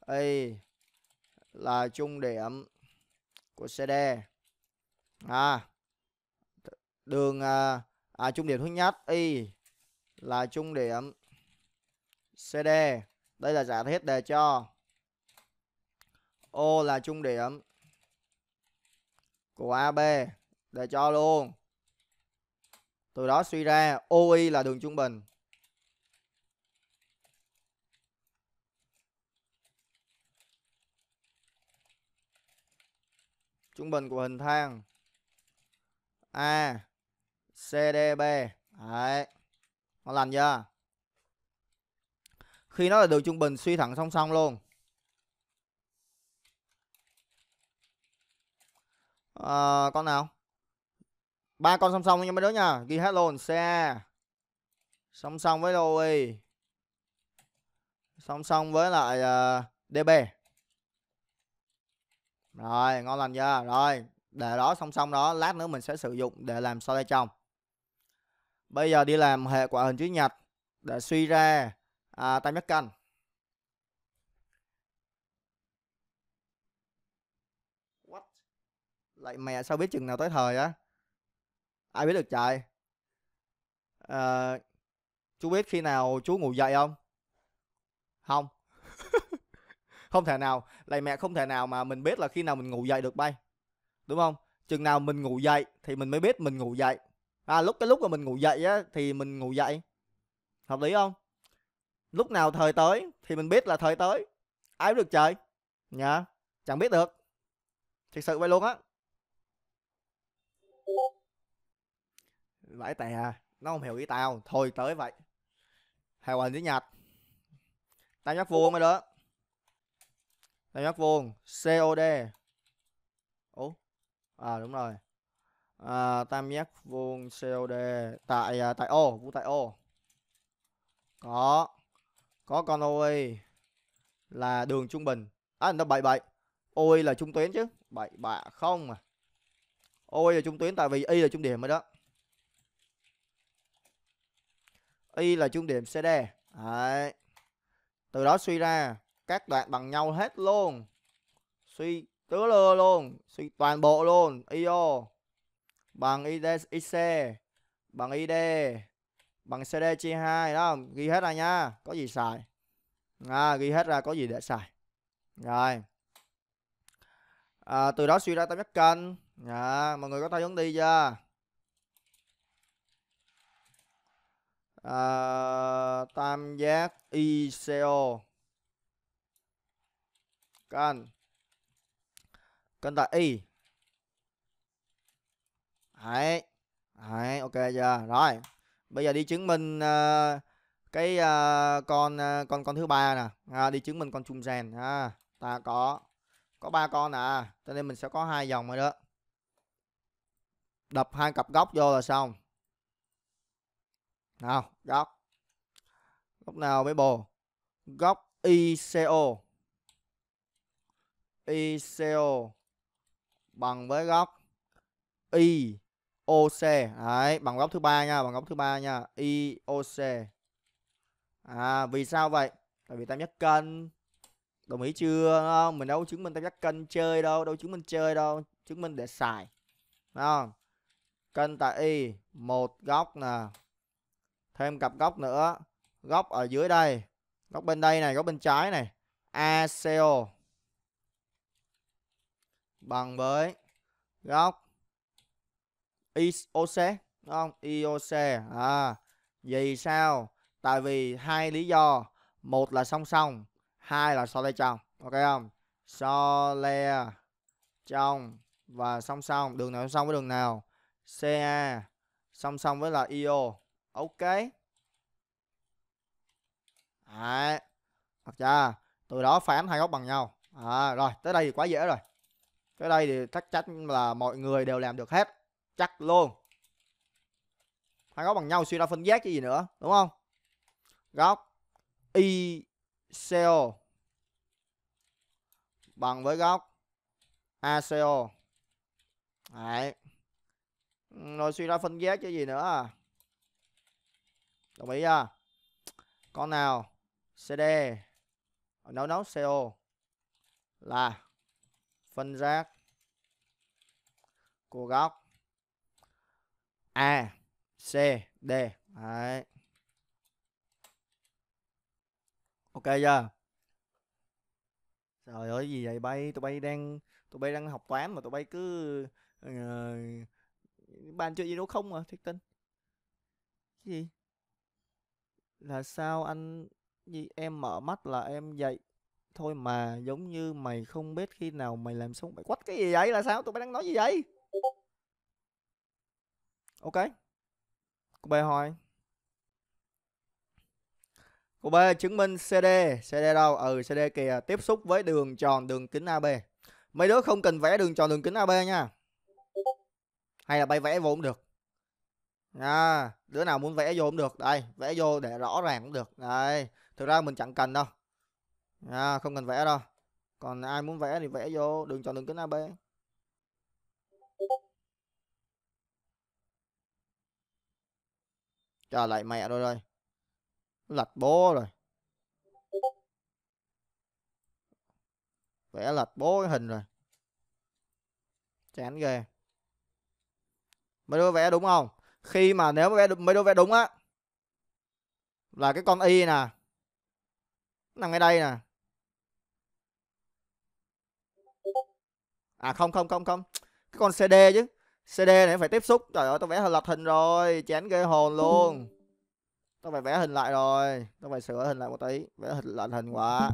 y là trung điểm của cd à đường à, à trung điểm thứ nhất y là trung điểm CD. Đây là giả thiết đề cho. O là trung điểm của AB đề cho luôn. Từ đó suy ra OI là đường trung bình. Trung bình của hình thang ACDB. Đấy ngon lành chưa khi nó là đường trung bình suy thẳng song song luôn à, con nào ba con song song nha mấy đứa nha ghi hết luôn xe song song với Louis song song với lại uh, ờ, DB rồi ngon lành chưa rồi để đó song song đó lát nữa mình sẽ sử dụng để làm sau đây trong Bây giờ đi làm hệ quả hình chữ nhật để suy ra à, tam giác căn. What? Lại mẹ sao biết chừng nào tới thời á? Ai biết được trời? À, chú biết khi nào chú ngủ dậy không? Không. (laughs) không thể nào, lại mẹ không thể nào mà mình biết là khi nào mình ngủ dậy được bay. Đúng không? Chừng nào mình ngủ dậy thì mình mới biết mình ngủ dậy à lúc cái lúc mà mình ngủ dậy á thì mình ngủ dậy hợp lý không lúc nào thời tới thì mình biết là thời tới ai biết được trời nhá chẳng biết được thật sự vậy luôn á vãi tè nó không hiểu ý tao thôi tới vậy hài hòa tiếng nhật tam giác vuông rồi đó tam giác vuông cod ố à đúng rồi à, tam giác vuông COD tại à, tại ô vuông tại ô có có con OI là đường trung bình à nó bảy bảy OI là trung tuyến chứ bảy bạ không à OI là trung tuyến tại vì y là trung điểm rồi đó y là trung điểm CD Đấy. từ đó suy ra các đoạn bằng nhau hết luôn suy tứ lưa luôn suy toàn bộ luôn io bằng ID XC bằng ID bằng CD chia 2 đó Ghi hết ra nha, có gì xài. À, ghi hết ra có gì để xài. Rồi. À, từ đó suy ra tam giác kênh. À, dạ, mọi người có thấy hướng đi chưa? À, tam giác ICO kênh kênh tại Y đấy đấy ok chưa rồi bây giờ đi chứng minh uh, cái uh, con uh, con con thứ ba nè à, đi chứng minh con chung gen à, ta có có ba con à cho nên mình sẽ có hai dòng rồi đó đập hai cặp góc vô là xong nào góc góc nào mấy bồ góc ICO ICO bằng với góc Y IOC đấy bằng góc thứ ba nha bằng góc thứ ba nha IOC à vì sao vậy tại vì tam giác cân đồng ý chưa không mình đâu chứng minh tam giác cân chơi đâu đâu chứng minh chơi đâu chứng minh để xài đúng không cân tại y một góc nè thêm cặp góc nữa góc ở dưới đây góc bên đây này góc bên trái này ACO bằng với góc IOC đúng không IOC à vì sao tại vì hai lý do một là song song hai là so le trong ok không so le trong và song song đường nào song song với đường nào CA song song với là IO ok Đấy. hoặc chưa? Từ đó phán hai góc bằng nhau. À, rồi, tới đây thì quá dễ rồi. Tới đây thì chắc chắn là mọi người đều làm được hết chắc luôn hai góc bằng nhau suy ra phân giác chứ gì nữa đúng không góc ICO bằng với góc ACO Đấy. rồi suy ra phân giác chứ gì nữa à? đồng ý chưa con nào CD nấu nấu CO là phân giác của góc A C D Đấy. Ok chưa? Trời ơi gì vậy bay, tụi bay đang tụi bay đang học toán mà tụi bay cứ uh, bàn chuyện gì đâu không à, thiệt tình. Cái gì? Là sao anh gì em mở mắt là em dậy thôi mà giống như mày không biết khi nào mày làm xong mày quách cái gì vậy là sao tụi bay đang nói gì vậy Ok. cô B hỏi. cô B chứng minh CD, CD đâu? Ừ CD kìa, tiếp xúc với đường tròn đường kính AB. Mấy đứa không cần vẽ đường tròn đường kính AB nha. Hay là bay vẽ vô cũng được. À, đứa nào muốn vẽ vô cũng được. Đây, vẽ vô để rõ ràng cũng được. Đây, thực ra mình chẳng cần đâu. À, không cần vẽ đâu. Còn ai muốn vẽ thì vẽ vô đường tròn đường kính AB. Trở lại mẹ rồi rồi. Lật bố rồi. Vẽ lật bố cái hình rồi. Chán ghê. Mấy đứa vẽ đúng không? Khi mà nếu mà vẽ mấy đứa vẽ đúng á là cái con y nè. Nằm ngay đây nè. À không không không không. Cái con CD chứ CD này phải tiếp xúc Trời ơi tao vẽ lật hình rồi Chán ghê hồn luôn Tao phải vẽ hình lại rồi Tao phải sửa hình lại một tí Vẽ hình lại hình quá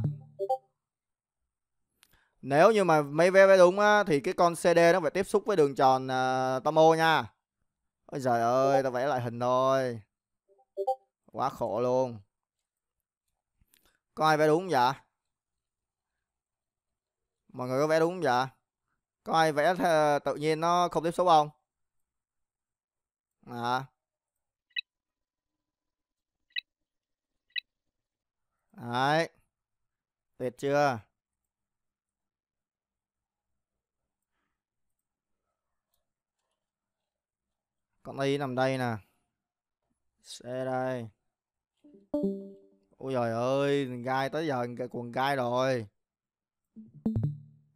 Nếu như mà mấy vé vẽ đúng á Thì cái con CD nó phải tiếp xúc với đường tròn uh, à, Tomo nha Ôi trời ơi tao vẽ lại hình thôi Quá khổ luôn Có ai vẽ đúng không dạ Mọi người có vẽ đúng không dạ có ai vẽ tự nhiên nó không tiếp xúc không à. đấy tuyệt chưa con y nằm đây nè xe đây ôi giời ơi gai tới giờ quần gai rồi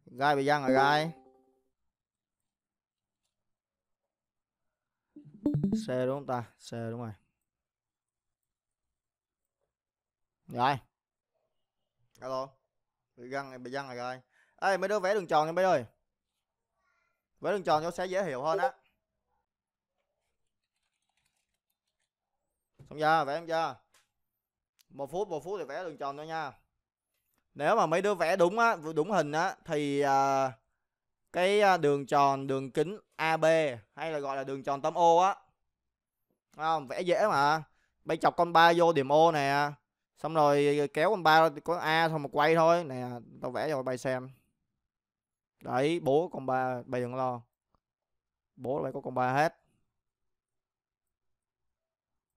gai bị văng rồi gai C đúng không ta? C đúng rồi. Rồi. Alo. Bị găng này bị găng này rồi. Ê mấy đứa vẽ đường tròn cho mấy ơi. Vẽ đường tròn cho sẽ dễ hiểu hơn á. Xong chưa? Vẽ xong chưa? Một phút, một phút thì vẽ đường tròn thôi nha. Nếu mà mấy đứa vẽ đúng á, đúng hình á thì uh, cái à, đường tròn đường kính AB hay là gọi là đường tròn tấm ô á không vẽ dễ mà bay chọc con ba vô điểm ô nè xong rồi kéo con ba có A thôi mà quay thôi nè tao vẽ cho bay xem đấy bố con ba bay đừng lo bố bay có con ba hết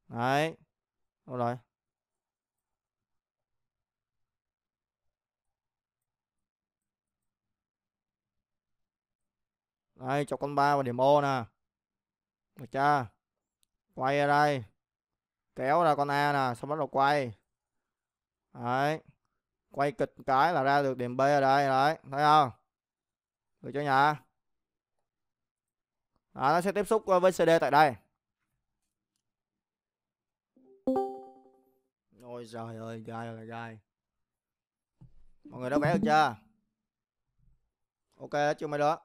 đấy đâu rồi đây cho con ba vào điểm ô nè được chưa quay ra đây kéo ra con a nè xong bắt đầu quay đấy quay kịch cái là ra được điểm b ở đây đấy thấy không được chưa nhỉ đó, nó sẽ tiếp xúc với CD tại đây. Ôi trời ơi, gai là gai. Mọi người đã vẽ được chưa? Ok, chưa mấy đó.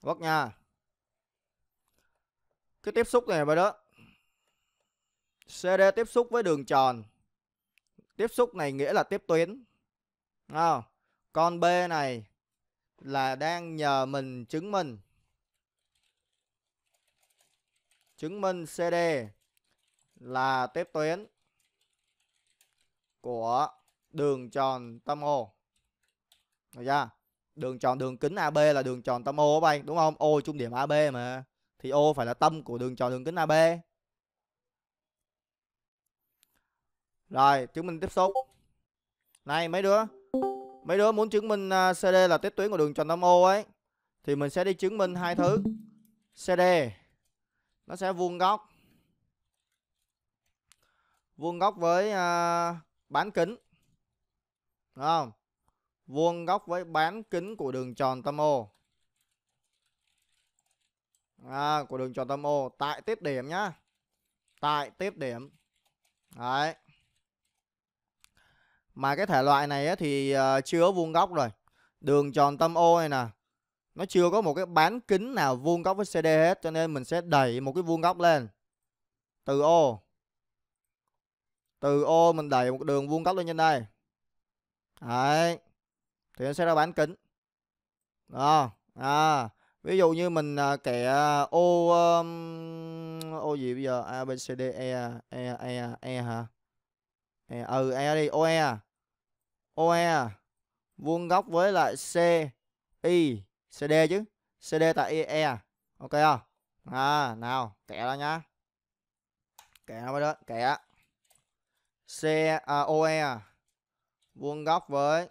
Vất vâng nha Cái tiếp xúc này vậy đó CD tiếp xúc với đường tròn Tiếp xúc này nghĩa là tiếp tuyến à, Con B này Là đang nhờ mình chứng minh Chứng minh CD Là tiếp tuyến Của đường tròn tâm O Được chưa? đường tròn đường kính AB là đường tròn tâm O các bạn đúng không? O trung điểm AB mà thì O phải là tâm của đường tròn đường kính AB. Rồi, chứng minh tiếp xúc. Này mấy đứa, mấy đứa muốn chứng minh à, CD là tiếp tuyến của đường tròn tâm O ấy thì mình sẽ đi chứng minh hai thứ. CD nó sẽ vuông góc vuông góc với uh, bán kính. Đúng không? vuông góc với bán kính của đường tròn tâm O à, của đường tròn tâm O tại tiếp điểm nhá tại tiếp điểm đấy mà cái thể loại này thì ờ, chưa vuông góc rồi đường tròn tâm O này nè nó chưa có một cái bán kính nào vuông góc với CD hết cho nên mình sẽ đẩy một cái vuông góc lên từ O từ O mình đẩy một đường vuông góc lên trên đây đấy thì nó sẽ ra bán kính đó à ví dụ như mình à, kẻ à, ô ô gì bây giờ a b c d e à, e e e hả e ừ e đi o e o e vuông góc với lại c i c d chứ c d tại e, e ok không à nào kẻ ra nhá kẻ ra đó kẻ c e à, o e vuông góc với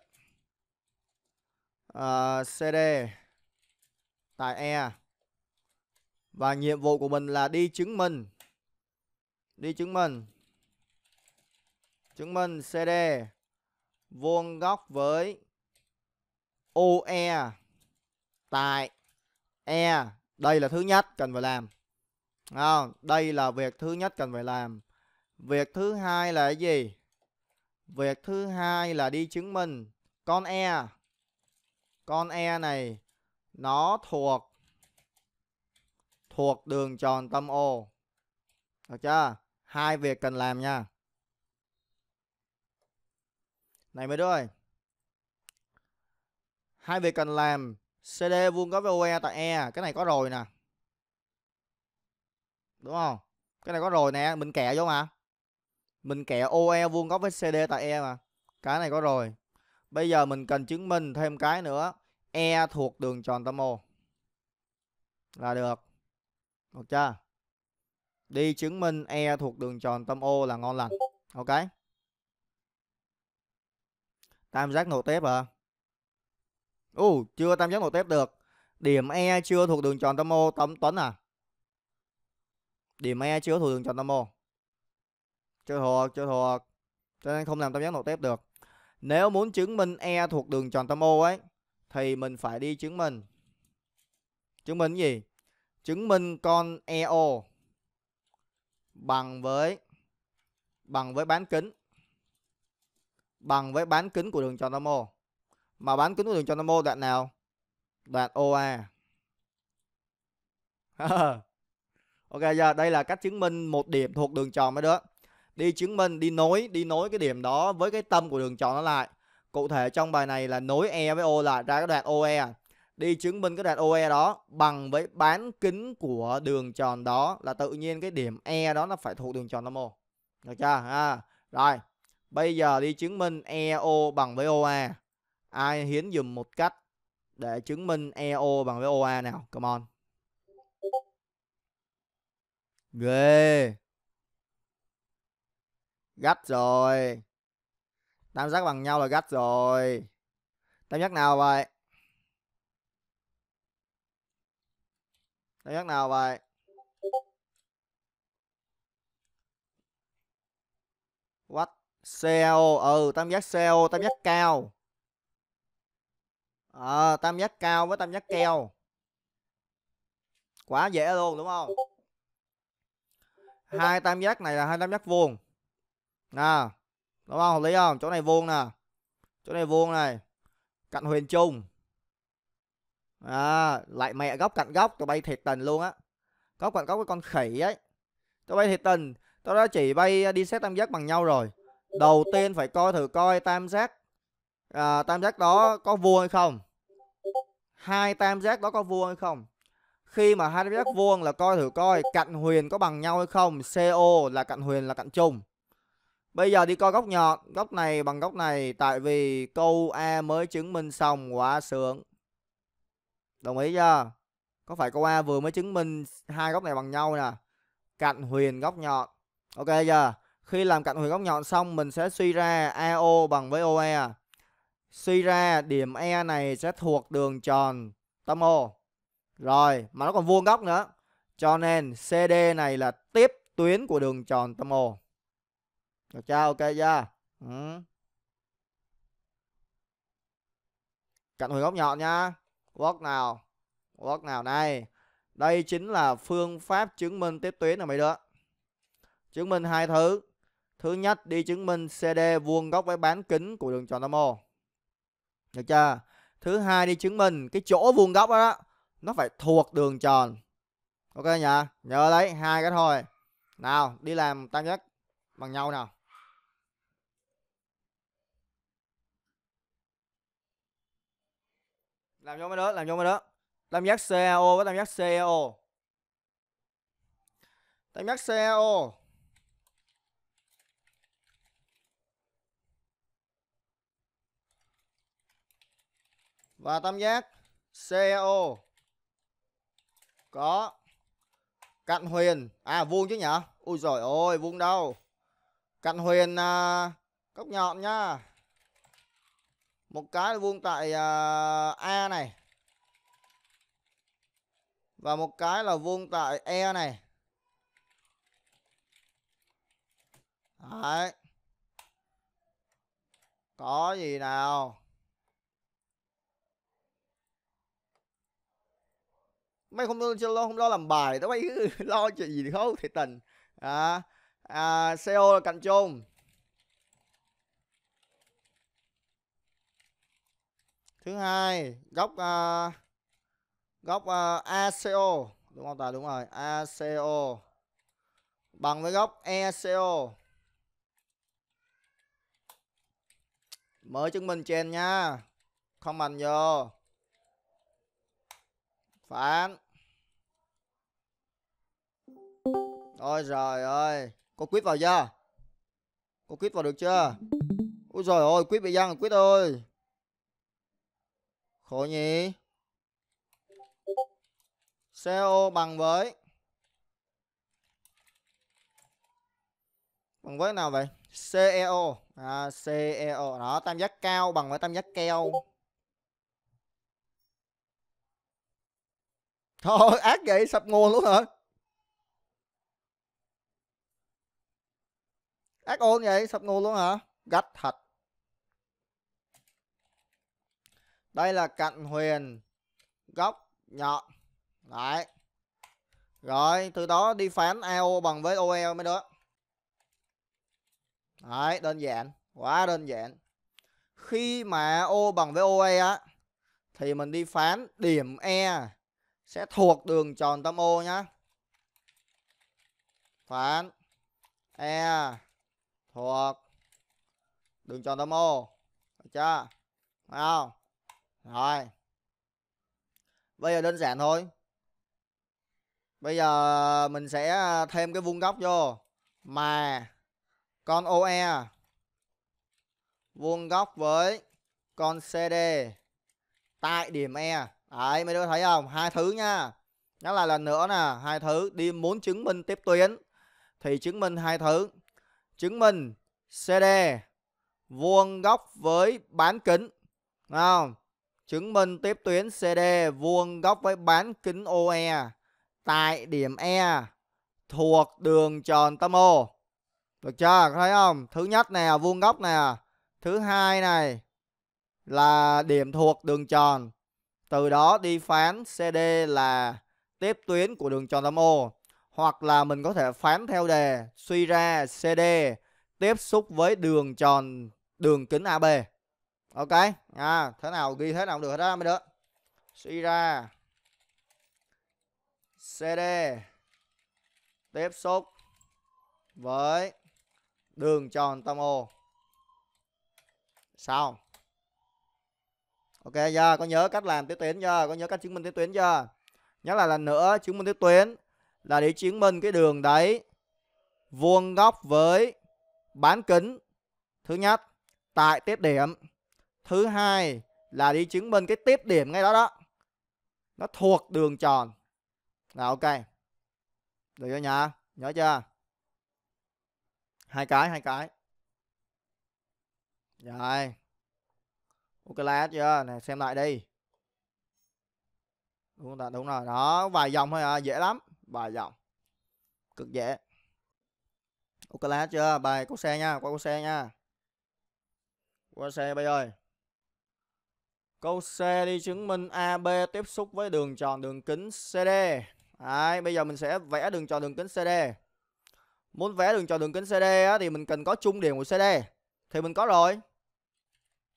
uh, ờ, CD tại E và nhiệm vụ của mình là đi chứng minh đi chứng minh chứng minh CD vuông góc với OE tại E đây là thứ nhất cần phải làm không? đây là việc thứ nhất cần phải làm việc thứ hai là cái gì việc thứ hai là đi chứng minh con E con E này nó thuộc thuộc đường tròn tâm O. Được chưa? Hai việc cần làm nha. Này mấy đứa ơi. Hai việc cần làm CD vuông có OE tại E, cái này có rồi nè. Đúng không? Cái này có rồi nè, mình kẻ vô mà. Mình kẻ OE vuông góc với CD tại E mà. Cái này có rồi. Bây giờ mình cần chứng minh thêm cái nữa. E thuộc đường tròn tâm O Là được. Được chưa? Đi chứng minh E thuộc đường tròn tâm O là ngon lành. Ok. Tam giác nội tiếp à? Ồ, chưa tam giác nội tiếp được. Điểm E chưa thuộc đường tròn tâm O tấm Tuấn à? Điểm E chưa thuộc đường tròn tâm O Chưa thuộc, chưa thuộc. Cho nên không làm tam giác nội tiếp được. Nếu muốn chứng minh E thuộc đường tròn tâm O ấy thì mình phải đi chứng minh. Chứng minh gì? Chứng minh con EO bằng với bằng với bán kính bằng với bán kính của đường tròn tâm O. Mà bán kính của đường tròn tâm O đoạn nào? Đoạn OA. (laughs) ok giờ đây là cách chứng minh một điểm thuộc đường tròn mới đó đi chứng minh đi nối đi nối cái điểm đó với cái tâm của đường tròn nó lại cụ thể trong bài này là nối e với o lại ra cái đoạn oe à. đi chứng minh cái đoạn oe đó bằng với bán kính của đường tròn đó là tự nhiên cái điểm e đó nó phải thuộc đường tròn nam ô được chưa à, rồi bây giờ đi chứng minh eo bằng với oa ai hiến dùm một cách để chứng minh eo bằng với oa nào come on ghê Gách rồi. Tam giác bằng nhau là gách rồi. Tam giác nào vậy? Tam giác nào vậy? What? CO. Ừ, tam giác CO, tam giác cao. À, tam giác cao với tam giác keo. Quá dễ luôn đúng không? Hai tam giác này là hai tam giác vuông nào đúng không hợp lý không chỗ này vuông nè chỗ này vuông này cạnh huyền trung à lại mẹ góc cạnh góc tụi bay thiệt tình luôn á góc cạnh góc cái con khỉ ấy tụi bay thiệt tình tao đã chỉ bay à, đi xét tam giác bằng nhau rồi đầu tiên phải coi thử coi tam giác à, tam giác đó có vuông hay không hai tam giác đó có vuông hay không khi mà hai tam giác vuông là coi thử coi cạnh huyền có bằng nhau hay không co là cạnh huyền là cạnh chung Bây giờ đi coi góc nhọn, góc này bằng góc này tại vì câu A mới chứng minh xong quá sướng. Đồng ý chưa? Có phải câu A vừa mới chứng minh hai góc này bằng nhau nè. Cạnh huyền góc nhọn. Ok chưa? Khi làm cạnh huyền góc nhọn xong mình sẽ suy ra AO bằng với OE. Suy ra điểm E này sẽ thuộc đường tròn tâm O. Rồi, mà nó còn vuông góc nữa. Cho nên CD này là tiếp tuyến của đường tròn tâm O chào, chưa? Ok chưa? Ừ. Cạnh hồi góc nhọn nha. Work nào. Work nào này. Đây chính là phương pháp chứng minh tiếp tuyến nè mày đứa. Chứng minh hai thứ. Thứ nhất đi chứng minh CD vuông góc với bán kính của đường tròn tam ô. Được chưa? Thứ hai đi chứng minh cái chỗ vuông góc đó, nó phải thuộc đường tròn. Ok nhỉ? Nhớ lấy hai cái thôi. Nào, đi làm tam giác bằng nhau nào. làm giống cái đó làm giống cái đó tam giác cao với tam giác CEO tam giác cao và tam giác CEO có cạnh huyền à vuông chứ nhở ui rồi ôi vuông đâu cạnh huyền à, góc nhọn nhá một cái là vuông tại uh, A này và một cái là vuông tại E này Đấy. Có gì nào? Mày không lo không lo làm bài, tao mày (laughs) lo chuyện gì thì không thì tình. À, à, CO là cạnh chôn. thứ hai góc uh, góc uh, à, ACO đúng không ta đúng rồi ACO bằng với góc ECO mở chứng minh trên nha không mạnh vô phản ôi trời ơi cô quýt vào chưa cô quýt vào được chưa ôi trời ơi quýt bị văng quýt ơi Khổ nhỉ? CO bằng với bằng với nào vậy? CEO. À, CEO đó, tam giác cao bằng với tam giác keo. Thôi (laughs) ác vậy sập nguồn luôn hả? Ác ôn vậy sập nguồn luôn hả? Gạch thạch. đây là cạnh huyền góc nhọn đấy rồi từ đó đi phán AO bằng với OL e mới được đấy đơn giản quá đơn giản khi mà O bằng với OE á thì mình đi phán điểm E sẽ thuộc đường tròn tâm O nhá phán E thuộc đường tròn tâm O được chưa không rồi bây giờ đơn giản thôi bây giờ mình sẽ à, thêm cái vuông góc vô mà con OE vuông góc với con CD tại điểm E đấy mấy đứa thấy không hai thứ nha nhắc lại lần nữa nè hai thứ đi muốn chứng minh tiếp tuyến thì chứng minh hai thứ chứng minh CD vuông góc với bán kính không Chứng minh tiếp tuyến CD vuông góc với bán kính OE tại điểm E thuộc đường tròn tâm O. Được chưa? Thấy không? Thứ nhất này là vuông góc này Thứ hai này là điểm thuộc đường tròn. Từ đó đi phán CD là tiếp tuyến của đường tròn tâm O. Hoặc là mình có thể phán theo đề, suy ra CD tiếp xúc với đường tròn đường kính AB ok à, thế nào ghi thế nào được hết đó mới được suy ra cd tiếp xúc với đường tròn tâm ô sau ok giờ yeah, có nhớ cách làm tiếp tuyến chưa yeah. có nhớ cách chứng minh tiếp tuyến chưa yeah. là lần nữa chứng minh tiếp tuyến là để chứng minh cái đường đấy vuông góc với bán kính thứ nhất tại tiết điểm thứ hai là đi chứng minh cái tiếp điểm ngay đó đó nó thuộc đường tròn là ok được chưa nhá nhớ chưa hai cái hai cái rồi ok là chưa này xem lại đi đúng rồi đúng rồi đó vài dòng thôi à dễ lắm vài dòng cực dễ ok là chưa bài có xe nha qua có xe nha qua xe bây ơi Câu C đi chứng minh AB tiếp xúc với đường tròn đường kính CD. Đấy, bây giờ mình sẽ vẽ đường tròn đường kính CD. Muốn vẽ đường tròn đường kính CD á, thì mình cần có trung điểm của CD. Thì mình có rồi.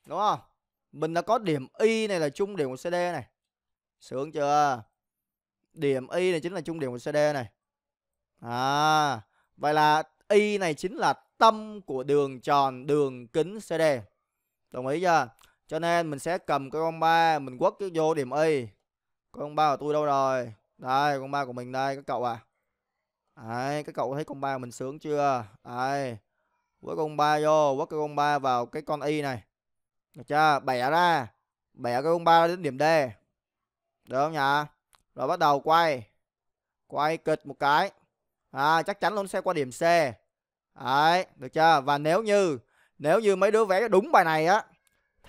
Đúng không? Mình đã có điểm Y này là trung điểm của CD này. Sướng chưa? Điểm Y này chính là trung điểm của CD này. À, vậy là Y này chính là tâm của đường tròn đường kính CD. Đồng ý chưa? Cho nên mình sẽ cầm cái con ba mình quất cái vô điểm y. Con ba của tôi đâu rồi? Đây, con ba của mình đây các cậu à. Đấy, các cậu thấy con ba mình sướng chưa? Đấy. Quất con ba vô, quất cái con ba vào cái con y này. Được chưa? Bẻ ra. Bẻ cái con ba đến điểm D. Được không nhỉ? Rồi bắt đầu quay. Quay kịch một cái. À, chắc chắn luôn sẽ qua điểm C. Đấy, được chưa? Và nếu như nếu như mấy đứa vẽ đúng bài này á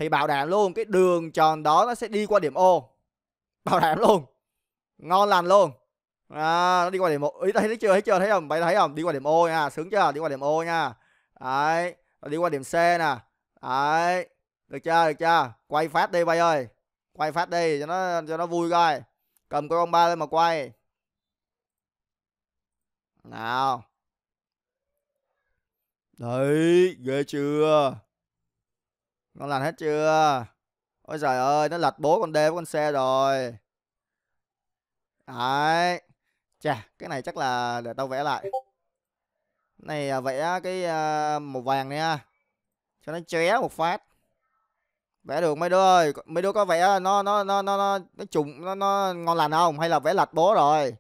thì bảo đảm luôn cái đường tròn đó nó sẽ đi qua điểm O bảo đảm luôn ngon lành luôn à, nó đi qua điểm O ý thấy chưa thấy chưa thấy không bạn thấy không đi qua điểm O nha sướng chưa đi qua điểm O nha đấy đi qua điểm C nè đấy được chưa được chưa quay phát đi bay ơi quay phát đi cho nó cho nó vui coi cầm cái con ba lên mà quay nào đấy ghê chưa con làm hết chưa? Ôi trời ơi, nó lật bố con đê với con xe rồi. Đấy. Chà, cái này chắc là để tao vẽ lại. Này à, vẽ cái à, màu vàng nha. Cho nó chóe một phát. Vẽ được mấy đứa ơi, mấy đứa có vẽ nó nó nó nó nó nó trùng nó nó ngon lành không hay là vẽ lật bố rồi.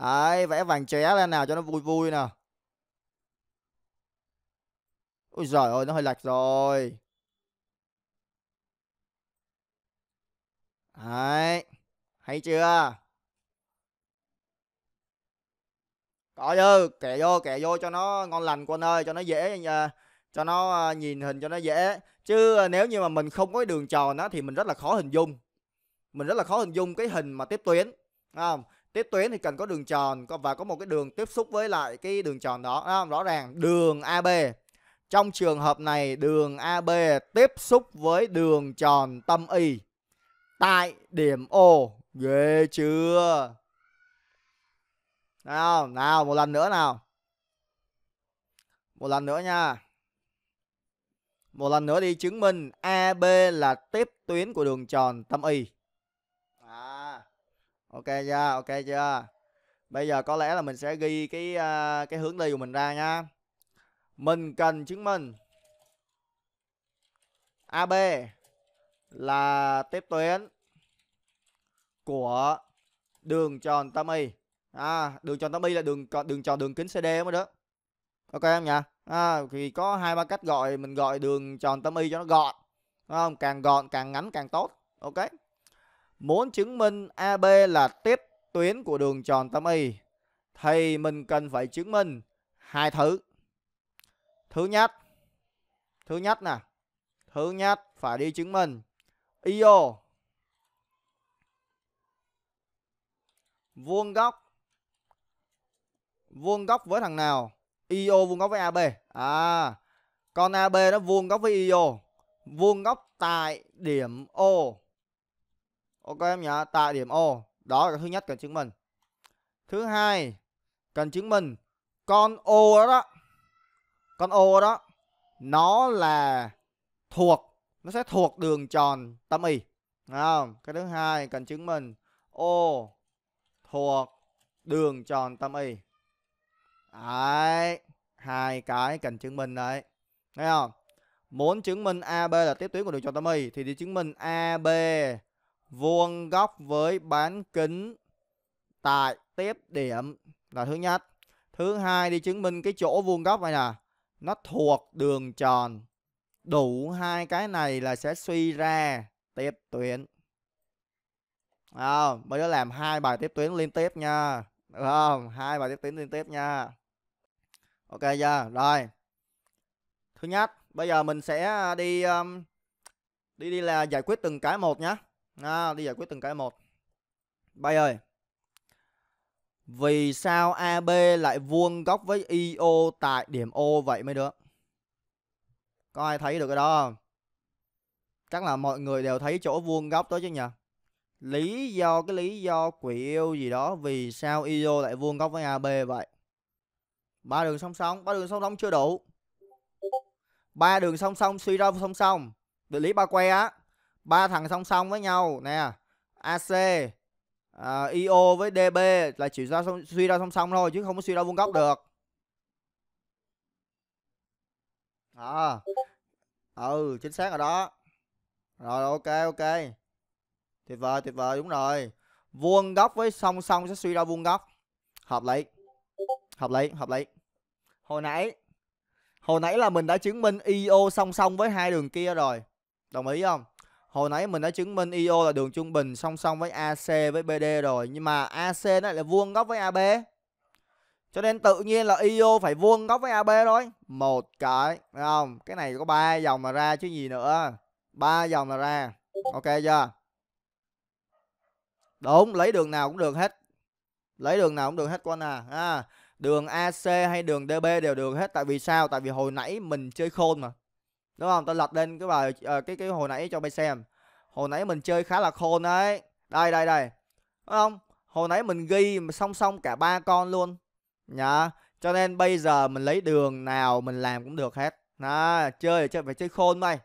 Đấy, vẽ vàng chóe lên nào cho nó vui vui nè. Ôi giời ơi, nó hơi lệch rồi. Đấy. Hay chưa? Có chứ, kẻ vô, kẻ vô cho nó ngon lành quân ơi, cho nó dễ ờ, cho nó ờ, nhìn hình cho nó dễ. Chứ ờ, nếu như mà mình không có đường tròn á thì mình rất là khó hình dung. Mình rất là khó hình dung cái hình mà tiếp tuyến, không? Tiếp tuyến thì cần có đường tròn và có một cái đường tiếp xúc với lại cái đường tròn đó, không? rõ ràng đường AB. Trong trường hợp này đường AB tiếp xúc với đường tròn tâm Y tại điểm O. Ghê chưa? Nào, nào, một lần nữa nào. Một lần nữa nha. Một lần nữa đi chứng minh AB là tiếp tuyến của đường tròn tâm Y. À. Ok chưa? Ok chưa? Bây giờ có lẽ là mình sẽ ghi cái à, cái hướng đi của mình ra nha. Mình cần chứng minh AB là tiếp tuyến của đường tròn tâm y à, đường tròn tâm y là đường đường tròn đường kính cd mới đó ok em nhỉ à, thì có hai ba cách gọi mình gọi đường tròn tâm y cho nó gọn không càng gọn càng ngắn càng tốt ok muốn chứng minh ab là tiếp tuyến của đường tròn tâm y thì mình cần phải chứng minh hai thứ thứ nhất thứ nhất nè thứ nhất phải đi chứng minh IO vuông góc vuông góc với thằng nào? IO vuông góc với AB. À, con AB nó vuông góc với IO. Vuông góc tại điểm O. Ok em nhỉ? Tại điểm O. Đó là thứ nhất cần chứng minh. Thứ hai, cần chứng minh con O đó đó. Con O đó nó là thuộc nó sẽ thuộc đường tròn tâm y không? cái thứ hai cần chứng minh ô thuộc đường tròn tâm y đấy hai cái cần chứng minh đấy thấy không muốn chứng minh ab là tiếp tuyến của đường tròn tâm y thì đi chứng minh ab vuông góc với bán kính tại tiếp điểm là thứ nhất thứ hai đi chứng minh cái chỗ vuông góc này nè nó thuộc đường tròn đủ hai cái này là sẽ suy ra tiếp tuyến à, bây giờ làm hai bài tiếp tuyến liên tiếp nha được không hai bài tiếp tuyến liên tiếp nha ok chưa rồi thứ nhất bây giờ mình sẽ à, đi um, đi đi là giải quyết từng cái một nhá à, đi giải quyết từng cái một bay ơi vì sao ab lại vuông góc với io tại điểm o vậy mới được? Có ai thấy được cái đó không? Chắc là mọi người đều thấy chỗ vuông góc đó chứ nhỉ? Lý do cái lý do quỷ yêu gì đó vì sao IO lại vuông góc với AB vậy? Ba đường song song, ba đường song song chưa đủ. Ba đường song song suy ra song song. Địa lý ba que á. Ba thằng song song với nhau nè. AC uh, à, IO với DB là chỉ ra song, suy ra song song thôi chứ không có suy ra vuông góc được. À, ừ chính xác rồi đó rồi ok ok tuyệt vời tuyệt vời đúng rồi vuông góc với song song sẽ suy ra vuông góc hợp lý hợp lý hợp lý hồi nãy hồi nãy là mình đã chứng minh io song song với hai đường kia rồi đồng ý không hồi nãy mình đã chứng minh io là đường trung bình song song với ac với bd rồi nhưng mà ac nó lại là vuông góc với ab cho nên tự nhiên là IO phải vuông góc với AB thôi một cái thấy không cái này có ba dòng mà ra chứ gì nữa ba dòng là ra ok chưa đúng lấy đường nào cũng được hết lấy đường nào cũng được hết con à, à đường AC hay đường DB đều được hết tại vì sao tại vì hồi nãy mình chơi khôn mà đúng không tôi lật lên cái bài ờ, cái cái hồi nãy cho mày xem hồi nãy mình chơi khá là khôn đấy đây đây đây đúng không hồi nãy mình ghi song song cả ba con luôn nhá cho nên bây giờ mình lấy đường nào mình làm cũng được hết đó, chơi thì phải chơi khôn mày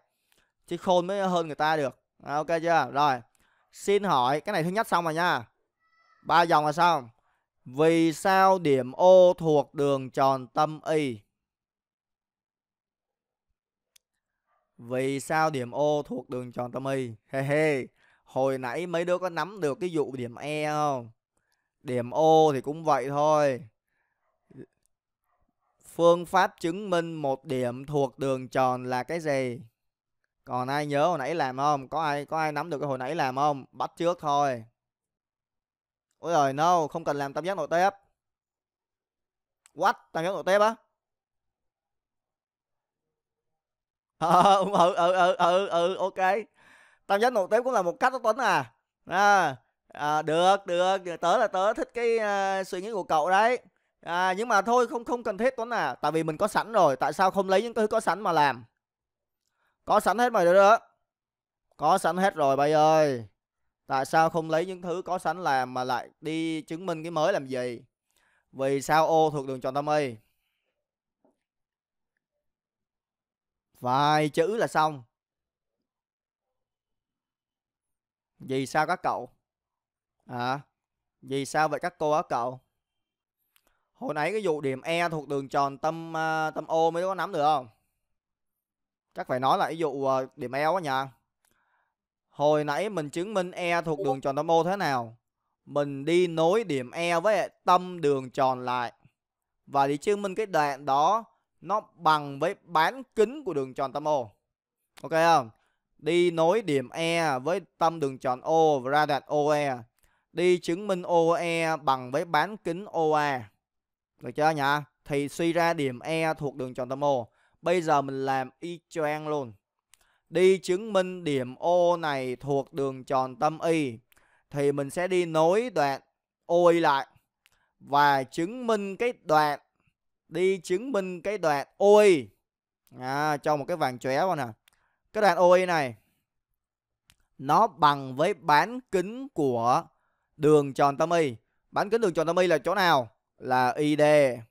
chơi khôn mới hơn người ta được đó, ok chưa rồi xin hỏi cái này thứ nhất xong rồi nha ba dòng là xong vì sao điểm O thuộc đường tròn tâm Y? Vì sao điểm O thuộc đường tròn tâm Y? He he. Hồi nãy mấy đứa có nắm được cái dụ điểm E không? Điểm O thì cũng vậy thôi. Phương pháp chứng minh một điểm thuộc đường tròn là cái gì? Còn ai nhớ hồi nãy làm không? Có ai có ai nắm được cái hồi nãy làm không? Bắt trước thôi. Ôi giời no, không cần làm tam giác nội tiếp. What? Tam giác nội tiếp á? (laughs) Ừ, ừ ừ ừ ừ ừ ok. Tam giác nội tiếp cũng là một cách đó Tuấn à. À, à được, được, tớ là tớ thích cái uh, suy nghĩ của cậu đấy à nhưng mà thôi không không cần thiết toán à tại vì mình có sẵn rồi tại sao không lấy những thứ có sẵn mà làm có sẵn hết rồi đó có sẵn hết rồi bay ơi tại sao không lấy những thứ có sẵn làm mà lại đi chứng minh cái mới làm gì vì sao ô thuộc đường tròn tâm y vài chữ là xong vì sao các cậu à vì sao vậy các cô các cậu Hồi nãy cái vụ điểm E thuộc đường tròn tâm à, tâm O mới có nắm được không? Chắc phải nói là cái dụ à, điểm E quá nha. Hồi nãy mình chứng minh E thuộc đường tròn tâm O thế nào? Mình đi nối điểm E với tâm đường tròn lại. Và đi chứng minh cái đoạn đó nó bằng với bán kính của đường tròn tâm O. Ok không? Đi nối điểm E với tâm đường tròn O và ra đoạn OE. Đi chứng minh OE bằng với bán kính OA. Được chưa nhỉ? Thì suy ra điểm E thuộc đường tròn tâm O. Bây giờ mình làm y chang luôn. Đi chứng minh điểm O này thuộc đường tròn tâm Y. Thì mình sẽ đi nối đoạn OI lại. Và chứng minh cái đoạn. Đi chứng minh cái đoạn OI. À, cho một cái vàng chóe vào nè. Cái đoạn OI này. Nó bằng với bán kính của đường tròn tâm Y. Bán kính đường tròn tâm Y là chỗ nào? là ID Đấy.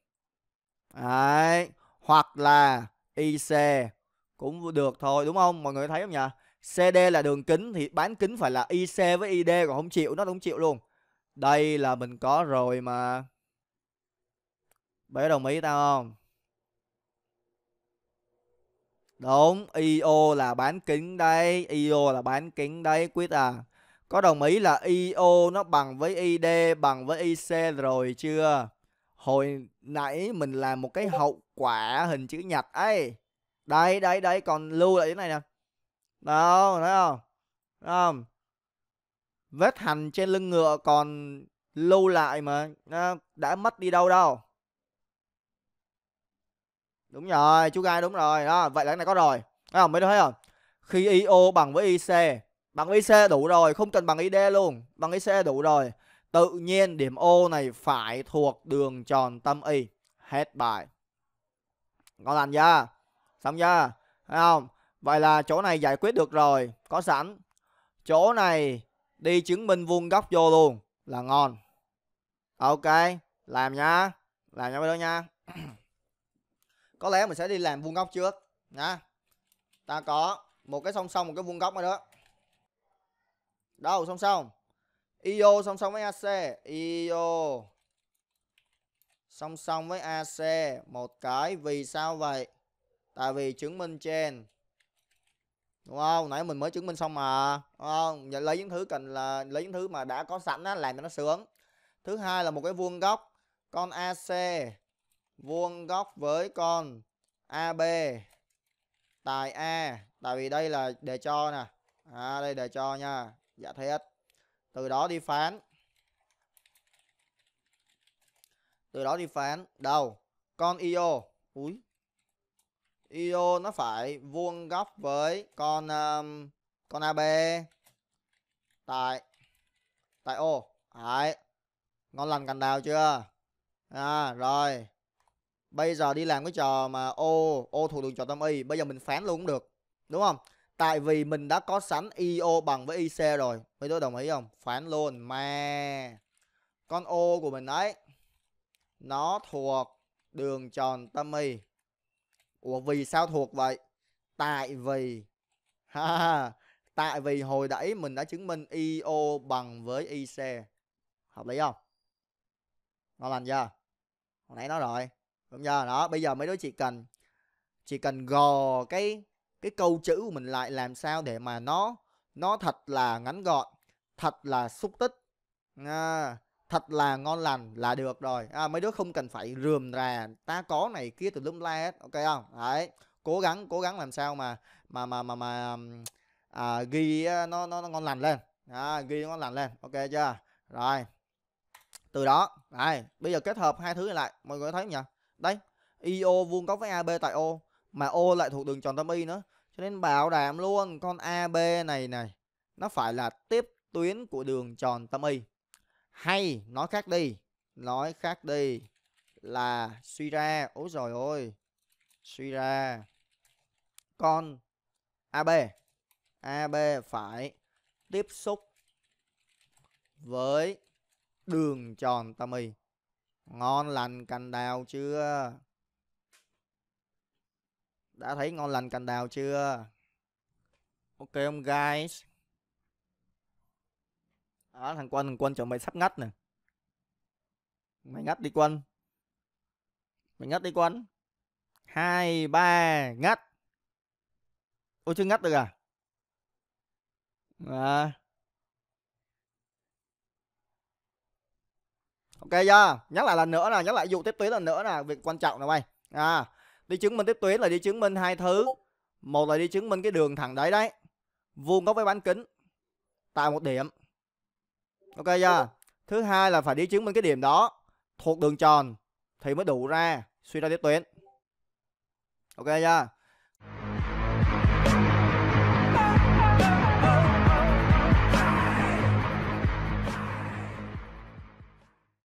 hoặc là IC cũng được thôi đúng không mọi người thấy không nhỉ CD là đường kính thì bán kính phải là IC với ID còn không chịu nó không chịu luôn đây là mình có rồi mà bé đồng ý tao không đúng IO là bán kính đấy IO là bán kính đấy quyết à có đồng ý là IO nó bằng với ID bằng với IC rồi chưa hồi nãy mình làm một cái hậu quả hình chữ nhật ấy đây đây đây còn lưu lại thế này nè đâu thấy không thấy không vết hành trên lưng ngựa còn lưu lại mà đã mất đi đâu đâu đúng rồi chú gai đúng rồi đó vậy là cái này có rồi thấy không mới thấy không khi io bằng với ic bằng với ic đủ rồi không cần bằng id luôn bằng ic đủ rồi Tự nhiên điểm O này phải thuộc đường tròn tâm y. Hết bài. Con làm chưa? Xong chưa? Thấy không? Vậy là chỗ này giải quyết được rồi. Có sẵn. Chỗ này đi chứng minh vuông góc vô luôn. Là ngon. Ok. Làm nha. Làm nha mấy đó nha. (clears throat) có lẽ mình sẽ đi làm vuông góc trước. Nha. Ta có một cái song song một cái vuông góc ở đó. Đâu song song. IO song song với AC IO song song với AC một cái vì sao vậy tại vì chứng minh trên đúng không nãy mình mới chứng minh xong mà đúng không Vậy lấy những thứ cần là lấy những thứ mà đã có sẵn á làm cho nó sướng thứ hai là một cái vuông góc con AC vuông góc với con AB tại A tại vì đây là đề cho nè à, đây đề cho nha giả dạ, thiết từ đó đi phán từ đó đi phán đầu con io úi io nó phải vuông góc với con um, con ab tại tại ô đấy ngon lành cành đào chưa à rồi bây giờ đi làm cái trò mà ô ô thuộc đường trò tâm y bây giờ mình phán luôn cũng được đúng không Tại vì mình đã có sẵn IO bằng với IC rồi. Mấy đứa đồng ý không? Phán luôn mà. Con O của mình ấy nó thuộc đường tròn tâm y. Ủa vì sao thuộc vậy? Tại vì (laughs) ha, tại vì hồi nãy mình đã chứng minh IO bằng với IC. Hợp lý không? Nó làm chưa? Hồi nãy nói rồi. Đúng chưa? Đó, bây giờ mấy đứa chỉ cần chỉ cần gò cái cái câu chữ của mình lại làm sao để mà nó nó thật là ngắn gọn thật là xúc tích à, thật là ngon lành là được rồi à, mấy đứa không cần phải rườm rà ta có này kia từ lúc la hết ok không đấy cố gắng cố gắng làm sao mà mà mà mà mà à, ghi nó, nó nó ngon lành lên à, ghi nó ngon lành lên ok chưa rồi từ đó này bây giờ kết hợp hai thứ này lại mọi người thấy không nhỉ đây io vuông góc với ab tại o mà ô lại thuộc đường tròn tâm y nữa cho nên bảo đảm luôn con ab này này nó phải là tiếp tuyến của đường tròn tâm y hay nói khác đi nói khác đi là suy ra ối rồi ôi suy ra con ab ab phải tiếp xúc với đường tròn tâm y ngon lành cành đào chưa đã thấy ngon lành cành đào chưa? Ok ông guys? Đó, thằng Quân, thằng Quân chuẩn bị sắp ngắt nè. Mày ngắt đi Quân. Mày ngắt đi Quân. Hai, ba, ngắt. Ôi chưa ngắt được à? À. Ok chưa? Nhắc lại lần nữa nè, nhắc lại vụ tiếp tuyến lần nữa nè, việc quan trọng nè mày. À, đi chứng minh tiếp tuyến là đi chứng minh hai thứ một là đi chứng minh cái đường thẳng đấy đấy vuông góc với bán kính tại một điểm ok chưa thứ hai là phải đi chứng minh cái điểm đó thuộc đường tròn thì mới đủ ra suy ra tiếp tuyến ok chưa